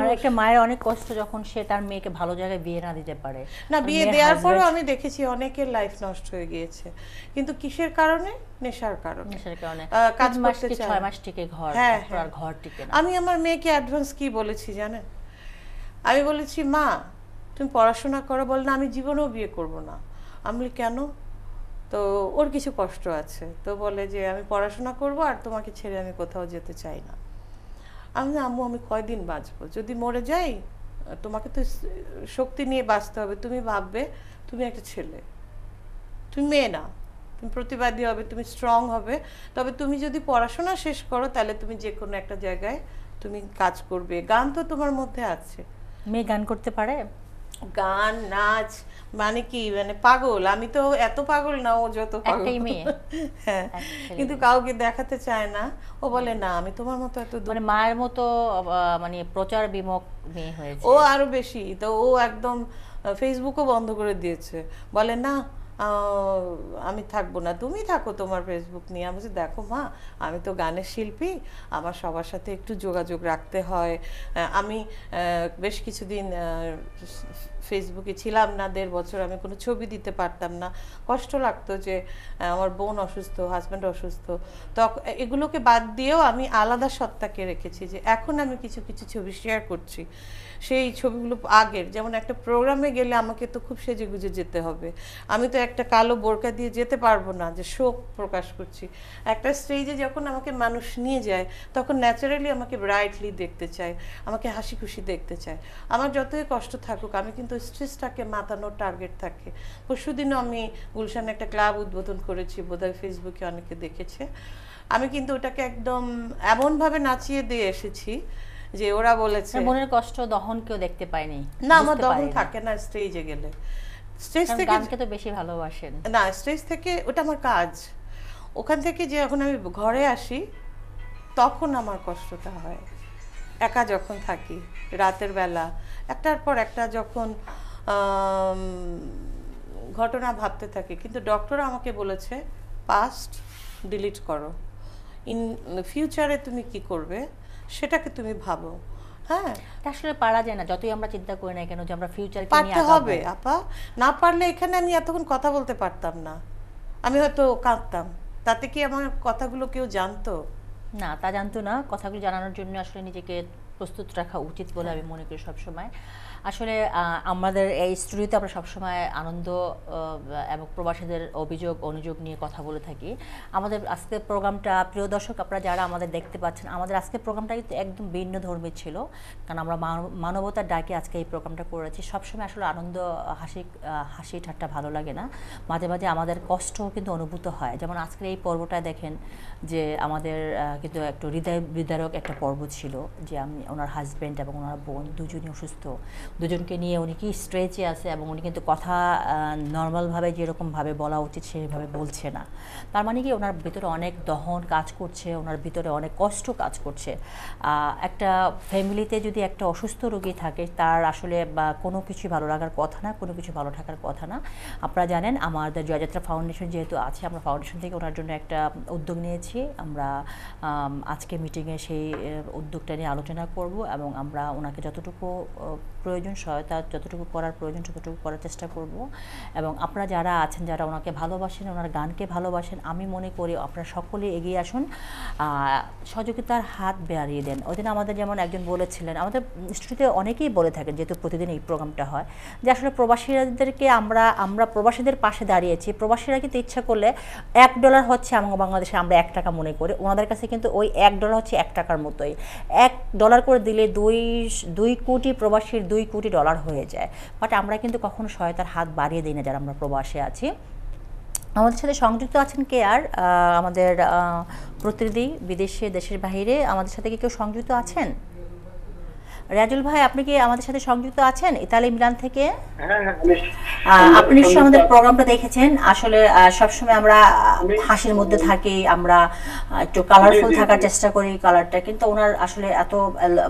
আর একটা মায়ের অনেক কষ্ট যখন সে তার মেয়েকে ভালো জায়গায় বিয়ে না দিতে পারে না বিয়ে দেওয়ার পরও আমি দেখেছি অনেকের লাইফ নষ্ট হয়ে গিয়েছে কিন্তু কিসের কারণে নেশার কারণে নেশার কারণে কাজ মাস কি ছয় মাস টিকে ঘর হ্যাঁ, আর হ্যাঁ। ঘর টিকে আমি আমার মেয়েকে অ্যাডভান্স কি বলেছি জানেন আমি বলেছি মা তুমি পড়াশোনা করো বল না আমি জীবনেও বিয়ে করব না আমি বলি কেন তো ওর কিছু কষ্ট আছে তো বলে যে আমি পড়াশোনা করব আর তোমাকে ছেড়ে আমি কোথাও যেতে চাই না আমি আম্মু আমি কয়দিন বাঁচবো যদি মরে যাই তোমাকে তো শক্তি নিয়ে বাঁচতে হবে তুমি ভাববে তুমি একটা ছেলে তুমি মেয়ে না তুমি প্রতিবাদী হবে তুমি স্ট্রং হবে তবে তুমি যদি পড়াশোনা শেষ করো তাহলে তুমি যে কোনো একটা জায়গায় তুমি কাজ করবে গান তো তোমার মধ্যে আছে মেয়ে গান করতে পারে গান নাচ মানে কি মানে পাগল আমি তো এত পাগল না ও যত পাগল হ্যাঁ কিন্তু কাউকে দেখাতে চায় না ও বলে না আমি তোমার মতো এত মানে মায়ের মতো মানে প্রচার বিমুখ মেয়ে হয়েছে ও আরো বেশি তো ও একদম ফেসবুকও বন্ধ করে দিয়েছে বলে না আমি থাকবো না তুমি থাকো তোমার ফেসবুক নিয়ে আমি বলছি দেখো মা আমি তো গানের শিল্পী আমার সবার সাথে একটু যোগাযোগ রাখতে হয় আমি বেশ কিছুদিন ফেসবুকে ছিলাম না দেড় বছর আমি কোনো ছবি দিতে পারতাম না কষ্ট লাগতো যে আমার বোন অসুস্থ হাজব্যান্ড অসুস্থ তখন এগুলোকে বাদ দিয়েও আমি আলাদা সত্তাকে রেখেছি যে এখন আমি কিছু কিছু ছবি শেয়ার করছি সেই ছবিগুলো আগের যেমন একটা প্রোগ্রামে গেলে আমাকে তো খুব সেজে গুজে যেতে হবে আমি তো একটা কালো বোরকা দিয়ে যেতে পারবো না যে শোক প্রকাশ করছি একটা স্টেজে যখন আমাকে মানুষ নিয়ে যায় তখন ন্যাচারালি আমাকে ব্রাইটলি দেখতে চায় আমাকে হাসি খুশি দেখতে চায় আমার যতই কষ্ট থাকুক আমি কিন্তু স্ট্রেসটাকে মাতানোর টার্গেট থাকে পরশুদিনও আমি গুলশানে একটা ক্লাব উদ্বোধন করেছি বোধহয় ফেসবুকে অনেকে দেখেছে আমি কিন্তু ওটাকে একদম এমনভাবে নাচিয়ে দিয়ে এসেছি যে ওরা বলেছে মনের কষ্ট দহন কেউ দেখতে পায়নি না আমার দহন থাকে না স্টেজে গেলে স্টেজ থেকে গানকে তো বেশি ভালোবাসেন না স্টেজ থেকে ওটা আমার কাজ ওখান থেকে যে এখন আমি ঘরে আসি তখন আমার কষ্টটা হয় একা যখন থাকি রাতের বেলা একটার পর একটা যখন ঘটনা ভাবতে থাকি কিন্তু ডক্টর আমাকে বলেছে পাস্ট ডিলিট করো ইন ফিউচারে তুমি কি করবে সেটাকে তুমি ভাবো হ্যাঁ আসলে পারা যায় না যতই আমরা চিন্তা করি না কেন যে আমরা ফিউচার পারতে হবে আপা না পারলে এখানে আমি এতক্ষণ কথা বলতে পারতাম না আমি হয়তো কাঁদতাম তাতে কি আমার কথাগুলো কেউ জানতো না তা জানতো না কথাগুলো জানানোর জন্য আসলে নিজেকে প্রস্তুত রাখা উচিত বলে আমি মনে করি সবসময় আসলে আমাদের এই স্টুডিওতে আমরা সবসময় আনন্দ এবং প্রবাসীদের অভিযোগ অনুযোগ নিয়ে কথা বলে থাকি আমাদের আজকের প্রোগ্রামটা প্রিয় দর্শক আপনারা যারা আমাদের দেখতে পাচ্ছেন আমাদের আজকের প্রোগ্রামটা কিন্তু একদম ভিন্ন ধর্মের ছিল কারণ আমরা মানবতার ডাকে আজকে এই প্রোগ্রামটা করেছি সবসময় আসলে আনন্দ হাসি হাসি ঠাট্টা ভালো লাগে না মাঝে মাঝে আমাদের কষ্ট কিন্তু অনুভূত হয় যেমন আজকের এই পর্বটা দেখেন যে আমাদের কিন্তু একটু হৃদয় বিদারক একটা পর্ব ছিল যে আমি ওনার হাজব্যান্ড এবং ওনার বোন দুজনই অসুস্থ দুজনকে নিয়ে উনি কি স্ট্রেচে আছে এবং উনি কিন্তু কথা নর্মালভাবে যেরকমভাবে বলা উচিত সেভাবে বলছে না তার মানে কি ওনার ভিতরে অনেক দহন কাজ করছে ওনার ভিতরে অনেক কষ্ট কাজ করছে একটা ফ্যামিলিতে যদি একটা অসুস্থ রোগী থাকে তার আসলে বা কোনো কিছু ভালো লাগার কথা না কোনো কিছু ভালো থাকার কথা না আপনারা জানেন আমাদের জয়যাত্রা ফাউন্ডেশন যেহেতু আছে আমরা ফাউন্ডেশন থেকে ওনার জন্য একটা উদ্যোগ নিয়েছি আমরা আজকে মিটিংয়ে সেই উদ্যোগটা নিয়ে আলোচনা করব এবং আমরা ওনাকে যতটুকু প্রয়োজন প্রয়োজন সহায়তা যতটুকু করার প্রয়োজন ততটুকু করার চেষ্টা করব এবং আপনারা যারা আছেন যারা ওনাকে ভালোবাসেন ওনার গানকে ভালোবাসেন আমি মনে করি আপনারা সকলে এগিয়ে আসুন সহযোগিতার হাত বাড়িয়ে দেন ওই আমাদের যেমন একজন বলেছিলেন আমাদের স্টুডিওতে অনেকেই বলে থাকেন যেহেতু প্রতিদিন এই প্রোগ্রামটা হয় যে আসলে প্রবাসীদেরকে আমরা আমরা প্রবাসীদের পাশে দাঁড়িয়েছি প্রবাসীরা কিন্তু ইচ্ছা করলে এক ডলার হচ্ছে আমার বাংলাদেশে আমরা এক টাকা মনে করি ওনাদের কাছে কিন্তু ওই এক ডলার হচ্ছে এক টাকার মতোই এক ডলার করে দিলে দুই দুই কোটি প্রবাসীর দুই কোটি ডলার হয়ে যায় বাট আমরা কিন্তু কখনো সহায়তার হাত বাড়িয়ে দিই না যারা আমরা প্রবাসে আছি আমাদের সাথে সংযুক্ত আছেন কে আর আমাদের প্রতিনিধি বিদেশে দেশের বাহিরে আমাদের সাথে কি কেউ সংযুক্ত আছেন রাজুল ভাই আপনি কি আমাদের সাথে সংযুক্ত আছেন ইতালি মিলান থেকে হ্যাঁ, হ্যাঁ, আপনি আমাদের প্রোগ্রামটা দেখেছেন আসলে সবসময় আমরা হাসির মধ্যে থাকি আমরা একটু কালারফুল থাকার চেষ্টা করি কালারটা কিন্তু ওনার আসলে এত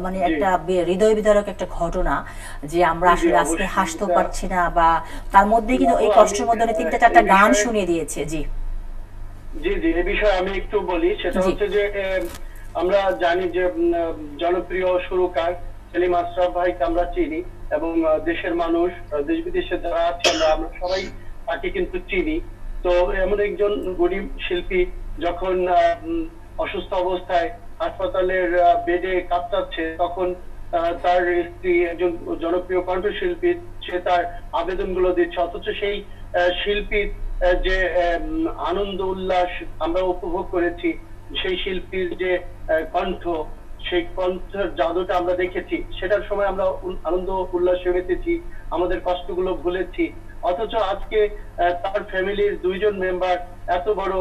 মানে একটা হৃদয় বিদারক একটা ঘটনা যে আমরা আসলে আজকে হাসতেও পারছি না বা তার মধ্যে কিন্তু এই কষ্টের মধ্যে তিনটা চারটা গান শুনিয়ে দিয়েছে জি জি জি এ বিষয়ে আমি একটু বলি সেটা হচ্ছে যে আমরা জানি যে জনপ্রিয় সুরকার সেলিম আশরাফ ভাইকে আমরা চিনি এবং দেশের মানুষ দেশ বিদেশের যারা আছে আমরা আমরা সবাই তাকে কিন্তু চিনি তো এমন একজন গরিব শিল্পী যখন অসুস্থ অবস্থায় হাসপাতালের বেডে কাঁপতাচ্ছে তখন তার স্ত্রী একজন জনপ্রিয় কণ্ঠশিল্পী সে তার আবেদনগুলো দিচ্ছে অথচ সেই শিল্পীর যে আনন্দ উল্লাস আমরা উপভোগ করেছি সেই শিল্পীর যে কণ্ঠ সেই কণ্ঠের জাদুটা আমরা দেখেছি সেটার সময় আমরা আনন্দ উল্লাসে মেতেছি আমাদের কষ্টগুলো ভুলেছি অথচ আজকে তার ফ্যামিলির দুইজন মেম্বার এত বড়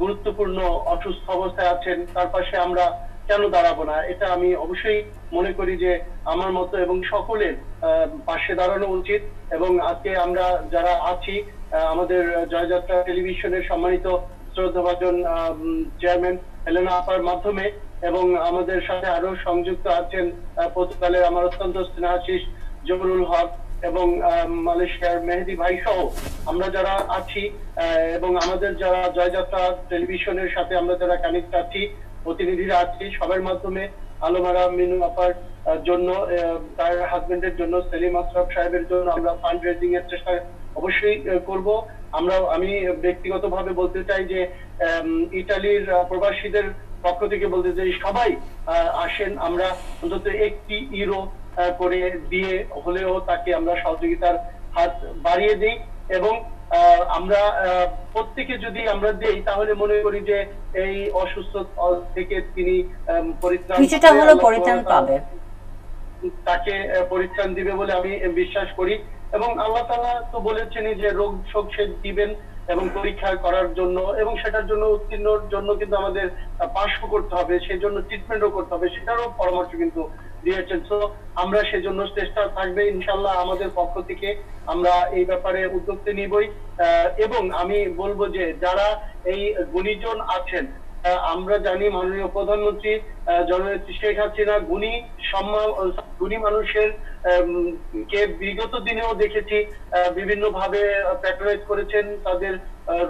গুরুত্বপূর্ণ অসুস্থ অবস্থায় আছেন তার পাশে আমরা কেন দাঁড়াবো না এটা আমি অবশ্যই মনে করি যে আমার মতো এবং সকলের পাশে দাঁড়ানো উচিত এবং আজকে আমরা যারা আছি আমাদের জয়যাত্রা টেলিভিশনের সম্মানিত শ্রদ্ধাভাজন চেয়ারম্যান হেলেনা আপার মাধ্যমে এবং আমাদের সাথে আরো সংযুক্ত আছেন পর্তুগালের আমার অত্যন্ত স্নেহাশিস জবরুল হক এবং মালয়েশিয়ার মেহেদি ভাই সহ আমরা যারা আছি এবং আমাদের যারা জয়যাত্রা টেলিভিশনের সাথে আমরা যারা কানেক্ট আছি প্রতিনিধিরা আছি সবার মাধ্যমে আলোমারা মিনু আপার জন্য তার হাজবেন্ডের জন্য সেলিম আশরাফ সাহেবের জন্য আমরা ফান্ড রেজিং এর চেষ্টা অবশ্যই করব আমরা আমি ব্যক্তিগতভাবে বলতে চাই যে ইতালির প্রবাসীদের পক্ষ থেকে বলতে চাই সবাই আসেন আমরা অন্তত একটি ইউরো করে দিয়ে হলেও তাকে আমরা সহযোগিতার হাত বাড়িয়ে দিই এবং আমরা প্রত্যেকে যদি আমরা দেই তাহলে মনে করি যে এই অসুস্থ থেকে তিনি পরিত্রাণ পাবে তাকে পরিত্রাণ দিবে বলে আমি বিশ্বাস করি এবং আল্লাহ তালা তো বলেছেনই যে রোগ শোক সে দিবেন এবং পরীক্ষা করার জন্য এবং সেটার জন্য উত্তীর্ণর জন্য কিন্তু আমাদের পাশও করতে হবে সেই জন্য ট্রিটমেন্টও করতে হবে সেটারও পরামর্শ কিন্তু দিয়েছেন তো আমরা সেজন্য চেষ্টা থাকবে ইনশাল্লাহ আমাদের পক্ষ থেকে আমরা এই ব্যাপারে উদ্যোগ নিবই এবং আমি বলবো যে যারা এই গুণীজন আছেন আমরা জানি মাননীয় প্রধানমন্ত্রী জননেত্রী শেখ হাসিনা গুণী গুণী মানুষের কে বিগত দিনেও দেখেছি বিভিন্ন ভাবে প্যাট্রোলাইজ করেছেন তাদের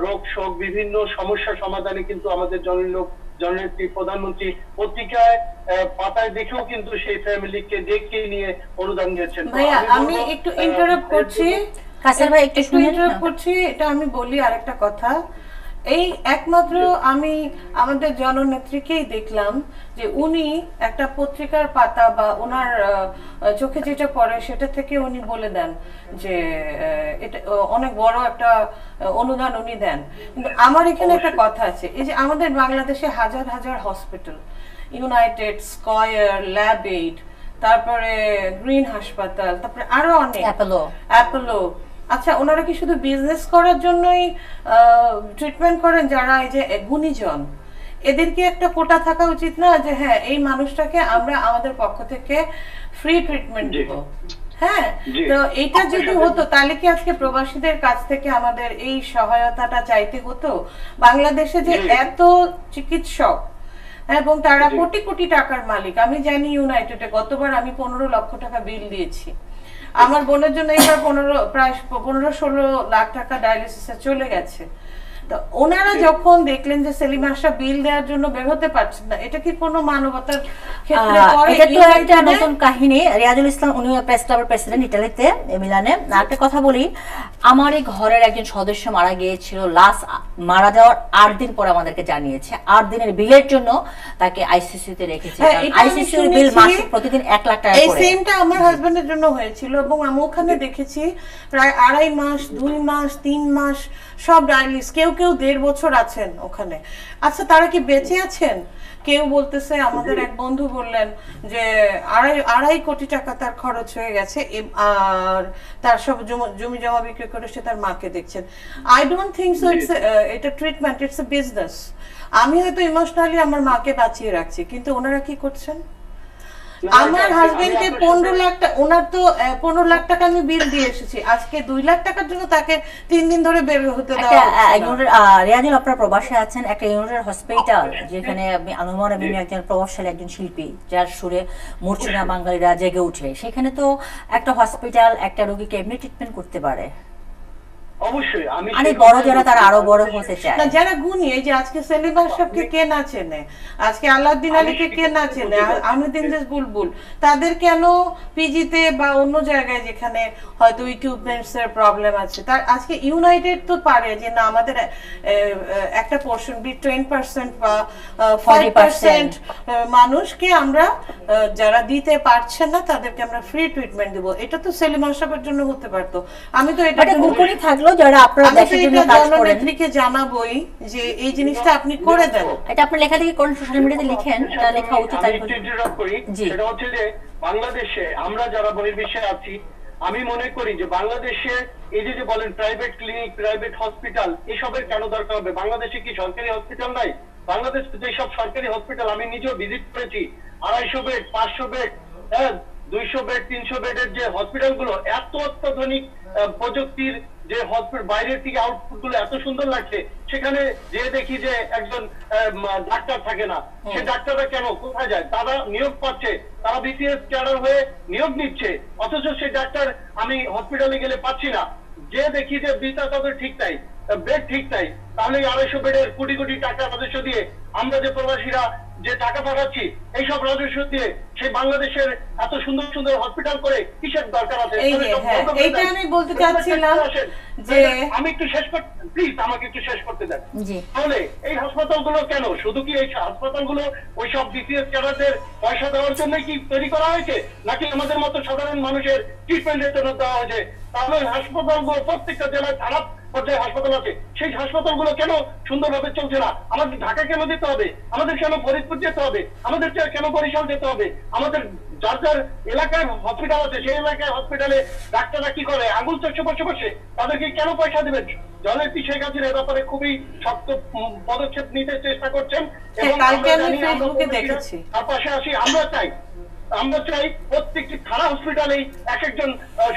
রোগ শোক বিভিন্ন সমস্যা সমাধানে কিন্তু আমাদের জনলোক জননেত্রী প্রধানমন্ত্রী পত্রিকায় পাতায় দেখেও কিন্তু সেই ফ্যামিলিকে দেখিয়ে নিয়ে অনুদান দিয়েছেন ভাইয়া আমি একটু ইন্টারাপ্ট করছি কাসার ভাই একটু ইন্টারাপ্ট করছি এটা আমি বলি আরেকটা কথা এই একমাত্র আমি আমাদের জননেত্রীকেই দেখলাম যে উনি একটা পত্রিকার পাতা বা ওনার চোখে যেটা পড়ে সেটা থেকে উনি বলে দেন যে এটা অনেক বড় একটা অনুদান উনি দেন কিন্তু আমার এখানে একটা কথা আছে এই যে আমাদের বাংলাদেশে হাজার হাজার hospital United Square Labaid তারপরে গ্রিন হাসপাতাল তারপরে আরো অনেক অ্যাপোলো অ্যাপোলো আচ্ছা ওনারা কি শুধু বিজনেস করার জন্যই ট্রিটমেন্ট করেন যারা এই যে গুণীজন এদেরকে একটা কোটা থাকা উচিত না যে হ্যাঁ এই মানুষটাকে আমরা আমাদের পক্ষ থেকে ফ্রি ট্রিটমেন্ট দেবো হ্যাঁ তো এটা যদি হতো তাহলে কি আজকে প্রবাসীদের কাছ থেকে আমাদের এই সহায়তাটা চাইতে হতো বাংলাদেশে যে এত চিকিৎসক এবং তারা কোটি কোটি টাকার মালিক আমি জানি ইউনাইটেডে গতবার আমি পনেরো লক্ষ টাকা বিল দিয়েছি আমার বোনের জন্য এবার পনেরো প্রায় পনেরো ষোলো লাখ টাকা ডায়ালিসিসে চলে গেছে ওনারা যখন দেখলেন যে সেলিম আশা বিল দেওয়ার জন্য বের হতে পারছেন না এটা কি কোনো মানবতার নতুন কাহিনী রিয়াজুল ইসলাম উনি প্রেস ক্লাবের প্রেসিডেন্ট মিলানে একটা কথা বলি আমার এই ঘরের একজন সদস্য মারা গিয়েছিল মারা যাওয়ার আট দিন পর আমাদেরকে জানিয়েছে আট দিনের বিলের জন্য তাকে আইসিসিতে রেখেছে হ্যাঁ, বিল প্রতিদিন এক লাখ টাকা এই সেমটা আমার হাজবেন্ডের জন্য হয়েছিল এবং আমি ওখানে দেখেছি প্রায় আড়াই মাস দুই মাস তিন মাস সব ডায়ালিস কেউ কেউ দেড় বছর আছেন ওখানে আচ্ছা তারা কি বেঁচে আছেন কেউ বলতেছে আমাদের এক বন্ধু বললেন যে আড়াই আড়াই কোটি টাকা তার খরচ হয়ে গেছে আর তার সব জমি জমা বিক্রি করে সে তার মাকে দেখছেন I don't think so it's এটা ট্রিটমেন্ট ইটস এ বিজনেস আমি হয়তো ইমোশনালি আমার মাকে বাঁচিয়ে রাখছি কিন্তু ওনারা কি করছেন আমার হাজবেন্ডকে পনেরো লাখ টাকা ওনার তো পনেরো লাখ টাকা আমি বিল দিয়ে এসেছি আজকে দুই লাখ টাকার জন্য তাকে তিন দিন ধরে বের হতে রেয়াদিন আপনার প্রবাসে আছেন একটা ইউনিটের হসপিটাল যেখানে আমি আনুমান আমি একজন প্রভাবশালী একজন শিল্পী যার সুরে মূর্ছনা বাঙালিরা জেগে উঠে সেখানে তো একটা হসপিটাল একটা রোগীকে এমনি ট্রিটমেন্ট করতে পারে তাদের কেন পিজিতে বা অন্য জায়গায় যেখানে হয়তো ইকুইপমেন্টস এর প্রবলেম আছে তার আজকে ইউনাইটেড তো পারে যে না আমাদের একটা পোর্শন বি পার্সেন্ট বা ফাইভ পার্সেন্ট মানুষকে আমরা যারা দিতে পারছে না তাদেরকে আমরা ফ্রি ট্রিটমেন্ট দেবো এটা তো সেলিম আশরাফের জন্য হতে পারতো আমি তো এটা থাকলো যারা আপনারা দেশের জন্য কাজ করেন নেত্রীকে জানাবই যে এই জিনিসটা আপনি করে দেন এটা আপনি লেখা থেকে কোন সোশ্যাল মিডিয়াতে লিখেন এটা লেখা উচিত আমি ইন্টারাপ্ট করি সেটা হচ্ছে যে বাংলাদেশে আমরা যারা বহির্বিশ্বে আছি আমি মনে করি যে বাংলাদেশে এই যে বলেন প্রাইভেট ক্লিনিক প্রাইভেট হসপিটাল এসবের কেন দরকার হবে বাংলাদেশে কি সরকারি হসপিটাল নাই বাংলাদেশ যেসব সরকারি হসপিটাল আমি নিজেও ভিজিট করেছি আড়াইশো বেড পাঁচশো বেড হ্যাঁ দুইশো বেড তিনশো বেডের যে হসপিটাল গুলো এত অত্যাধুনিক প্রযুক্তির যে হজপুর বাইরের থেকে আউটপুট গুলো এত সুন্দর লাগছে সেখানে যে দেখি যে একজন ডাক্তার থাকে না সে ডাক্তাররা কেন কোথায় যায় তারা নিয়োগ পাচ্ছে তারা বিসিএস ক্যাডার হয়ে নিয়োগ নিচ্ছে অথচ সে ডাক্তার আমি হসপিটালে গেলে পাচ্ছি না যে দেখি যে বিচার তাদের ঠিক তাই বেড ঠিক তাই তাহলে আড়াইশো বেডের কোটি কোটি টাকা সদস্য দিয়ে আমরা যে প্রবাসীরা যে টাকা পাঠাচ্ছি এইসব রাজস্ব দিয়ে সেই বাংলাদেশের এত সুন্দর সুন্দর হসপিটাল করে কিসের দরকার আছে হ্যাঁ, আমি বলতে যে আমি একটু শেষ করতে প্লিজ আমাকে একটু শেষ করতে দেন তাহলে এই হাসপাতালগুলো কেন শুধু কি এই হাসপাতালগুলো ওই সব বিসিএস ক্যাডারদের পয়সা দেওয়ার জন্য কি তৈরি করা হয়েছে নাকি আমাদের মতো সাধারণ মানুষের ট্রিটমেন্টের জন্য দেওয়া হয়েছে তাহলে হাসপাতালগুলো প্রত্যেকটা জেলায় খারাপ পর্যায়ে হাসপাতাল আছে সেই হাসপাতালগুলো কেন সুন্দরভাবে চলছে না আমাদের ঢাকা কেন যেতে হবে আমাদের কেন ফরিদপুর যেতে হবে আমাদের কেন বরিশাল যেতে হবে আমাদের যার যার এলাকার হসপিটাল আছে সেই এলাকায় হসপিটালে ডাক্তাররা কি করে আঙুল চোখে বসে বসে তাদেরকে কেন পয়সা দেবেন জননেত্রী শেখ হাসিনা এ ব্যাপারে খুবই শক্ত পদক্ষেপ নিতে চেষ্টা করছেন হ্যাঁ, এবং তার পাশে আসি আমরা চাই আমরা চাই প্রত্যেকটি থানা হসপিটালে এক একজন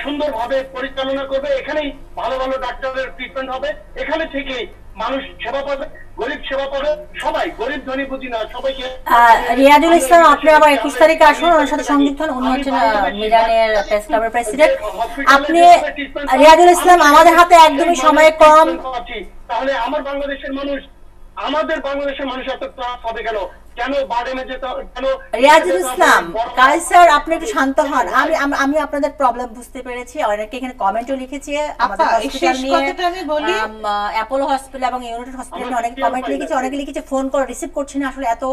সুন্দরভাবে পরিচালনা করবে এখানেই ভালো ভালো ডাক্তারের ট্রিটমেন্ট হবে এখানে থেকে মানুষ সেবা পাবে গরিব সেবা পাবে সবাই গরিব ধনী বুঝি না সবাইকে রিয়াজুল ইসলাম আপনি আবার একুশ তারিখে আসুন সাথে সংযুক্ত হন উনি হচ্ছেন প্রেস ক্লাবের প্রেসিডেন্ট আপনি রিয়াজুল ইসলাম আমাদের হাতে একদমই সময় কম তাহলে আমার বাংলাদেশের মানুষ আমাদের বাংলাদেশের মানুষ এত ত্রাস হবে কেন রিয়াজুল ইসলাম কায়সার আপনি একটু শান্ত হন আমি আমি আপনাদের প্রবলেম বুঝতে পেরেছি অনেকে এখানে কমেন্টও লিখেছে আমাদের বলি অ্যাপোলো হসপিটাল এবং ইউনাইটেড হসপিটাল অনেক কমেন্ট লিখেছে অনেকে লিখেছে ফোন করে রিসিভ করছে না আসলে এত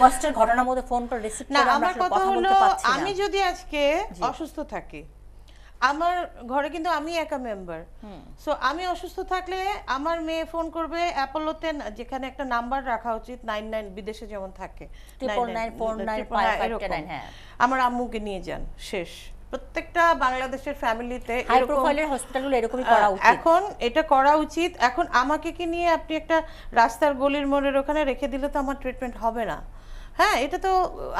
কষ্টের ঘটনার মধ্যে ফোন করে রিসিভ না আমার কথা হলো আমি যদি আজকে অসুস্থ থাকি আমার ঘরে কিন্তু আমি একা মেম্বার সো আমি অসুস্থ থাকলে আমার মেয়ে ফোন করবে অ্যাপোলোতে যেখানে একটা নাম্বার রাখা উচিত নাইন নাইন বিদেশে যেমন থাকে হ্যাঁ। আমার আম্মুকে নিয়ে যান শেষ প্রত্যেকটা বাংলাদেশের ফ্যামিলিতে এখন এটা করা উচিত এখন আমাকে কি নিয়ে আপনি একটা রাস্তার গলির মোড়ের ওখানে রেখে দিলে তো আমার ট্রিটমেন্ট হবে না হ্যাঁ এটা তো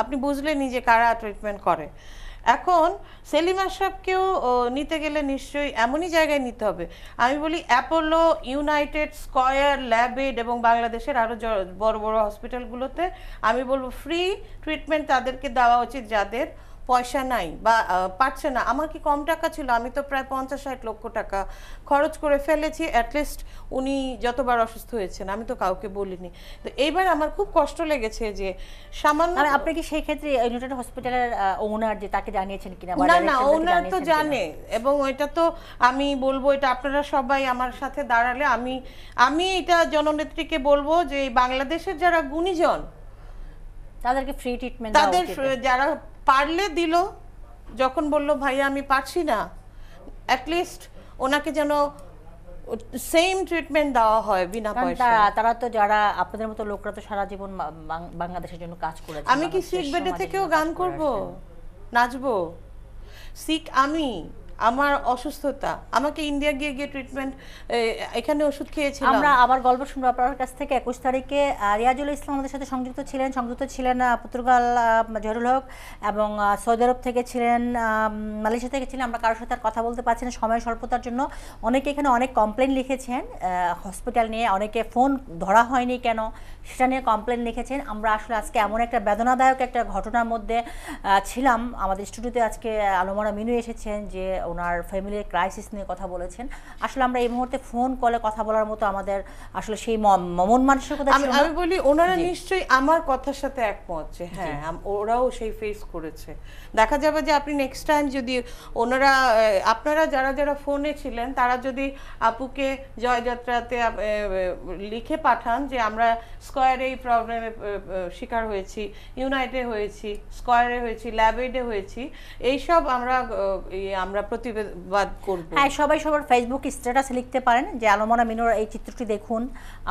আপনি বুঝলেনই যে কারা ট্রিটমেন্ট করে এখন সেলিম আশরাফকেও নিতে গেলে নিশ্চয়ই এমনই জায়গায় নিতে হবে আমি বলি অ্যাপোলো ইউনাইটেড স্কয়ার ল্যাবেড এবং বাংলাদেশের আরও বড় বড় হসপিটালগুলোতে আমি বলবো ফ্রি ট্রিটমেন্ট তাদেরকে দেওয়া উচিত যাদের পয়সা নাই বা পারছে না আমার কি কম টাকা ছিল আমি তো প্রায় পঞ্চাশ ষাট লক্ষ টাকা খরচ করে ফেলেছি অ্যাটলিস্ট উনি যতবার অসুস্থ হয়েছেন আমি তো কাউকে বলিনি তো এইবার আমার খুব কষ্ট লেগেছে যে সামান্য আপনি কি সেই ক্ষেত্রে ইউনাইটেড হসপিটালের ওনার যে তাকে জানিয়েছেন কিনা না না ওনার তো জানে এবং এটা তো আমি বলবো এটা আপনারা সবাই আমার সাথে দাঁড়ালে আমি আমি এটা জননেত্রীকে বলবো যে বাংলাদেশের যারা গুণীজন তাদেরকে ফ্রি ট্রিটমেন্ট তাদের যারা পারলে দিল যখন বলল ভাইয়া আমি পারছি না অ্যাটলিস্ট ওনাকে যেন সেম ট্রিটমেন্ট দেওয়া হয় বিনা পয়সা তারা তো যারা আপনাদের মতো লোকরা তো সারা জীবন বাংলাদেশের জন্য কাজ করে আমি কি সিক বেডে থেকেও গান করব নাচবো শিখ আমি আমার অসুস্থতা আমাকে ইন্ডিয়া গিয়ে গিয়ে ট্রিটমেন্ট এখানে ওষুধ খেয়েছিলাম আমরা আবার গল্প শুনবো আপনার কাছ থেকে একুশ তারিখে রিয়াজুল ইসলাম আমাদের সাথে সংযুক্ত ছিলেন সংযুক্ত ছিলেন পর্তুগাল জহরুল হক এবং সৌদি আরব থেকে ছিলেন মালয়েশিয়া থেকে ছিলেন আমরা কারোর সাথে আর কথা বলতে পারছি না সময় স্বল্পতার জন্য অনেকে এখানে অনেক কমপ্লেন লিখেছেন হসপিটাল নিয়ে অনেকে ফোন ধরা হয়নি কেন সেটা নিয়ে কমপ্লেন লিখেছেন আমরা আসলে আজকে এমন একটা বেদনাদায়ক একটা ঘটনার মধ্যে ছিলাম আমাদের স্টুডিওতে আজকে আলোমরা মিনু এসেছেন যে ওনার ফ্যামিলির ক্রাইসিস নিয়ে কথা বলেছেন আসলে আমরা এই মুহূর্তে ফোন কলে কথা বলার মতো আমাদের আসলে সেই মমন মানুষের কথা আমি বলি ওনারা নিশ্চয়ই আমার কথার সাথে একমত যে হ্যাঁ ওরাও সেই ফেস করেছে দেখা যাবে যে আপনি নেক্সট টাইম যদি ওনারা আপনারা যারা যারা ফোনে ছিলেন তারা যদি আপুকে জয়যাত্রাতে লিখে পাঠান যে আমরা স্কোয়ারে এই প্রবলেমে শিকার হয়েছি ইউনাইটে হয়েছি স্কোয়ারে হয়েছি ল্যাবেডে হয়েছি এইসব আমরা আমরা প্রতিবাদ করব হ্যাঁ সবাই সবার ফেসবুক স্ট্যাটাস লিখতে পারেন যে আলমনা মিনোর এই চিত্রটি দেখুন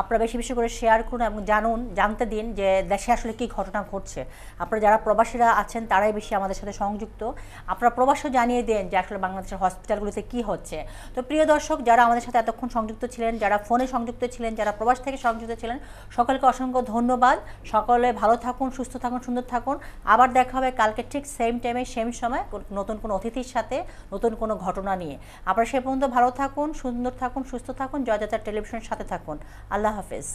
আপনারা বেশি বেশি করে শেয়ার করুন এবং জানুন জানতে দিন যে দেশে আসলে কি ঘটনা ঘটছে আপনারা যারা প্রবাসীরা আছেন তারাই বেশি আমাদের সাথে সংযুক্ত আপনারা প্রবাসও জানিয়ে দেন যে আসলে বাংলাদেশের হসপিটালগুলোতে কি হচ্ছে তো প্রিয় দর্শক যারা আমাদের সাথে এতক্ষণ সংযুক্ত ছিলেন যারা ফোনে সংযুক্ত ছিলেন যারা প্রবাস থেকে সংযুক্ত ছিলেন সকলকে অসংখ্য ধন্যবাদ সকলে ভালো থাকুন সুস্থ থাকুন সুন্দর থাকুন আবার দেখা হবে কালকে ঠিক সেম টাইমে সেম সময় নতুন কোনো অতিথির সাথে নতুন কোনো ঘটনা নিয়ে আবার সে পর্যন্ত ভালো থাকুন সুন্দর থাকুন সুস্থ থাকুন জয়দাতার টেলিভিশনের সাথে থাকুন আল্লাহ হাফেজ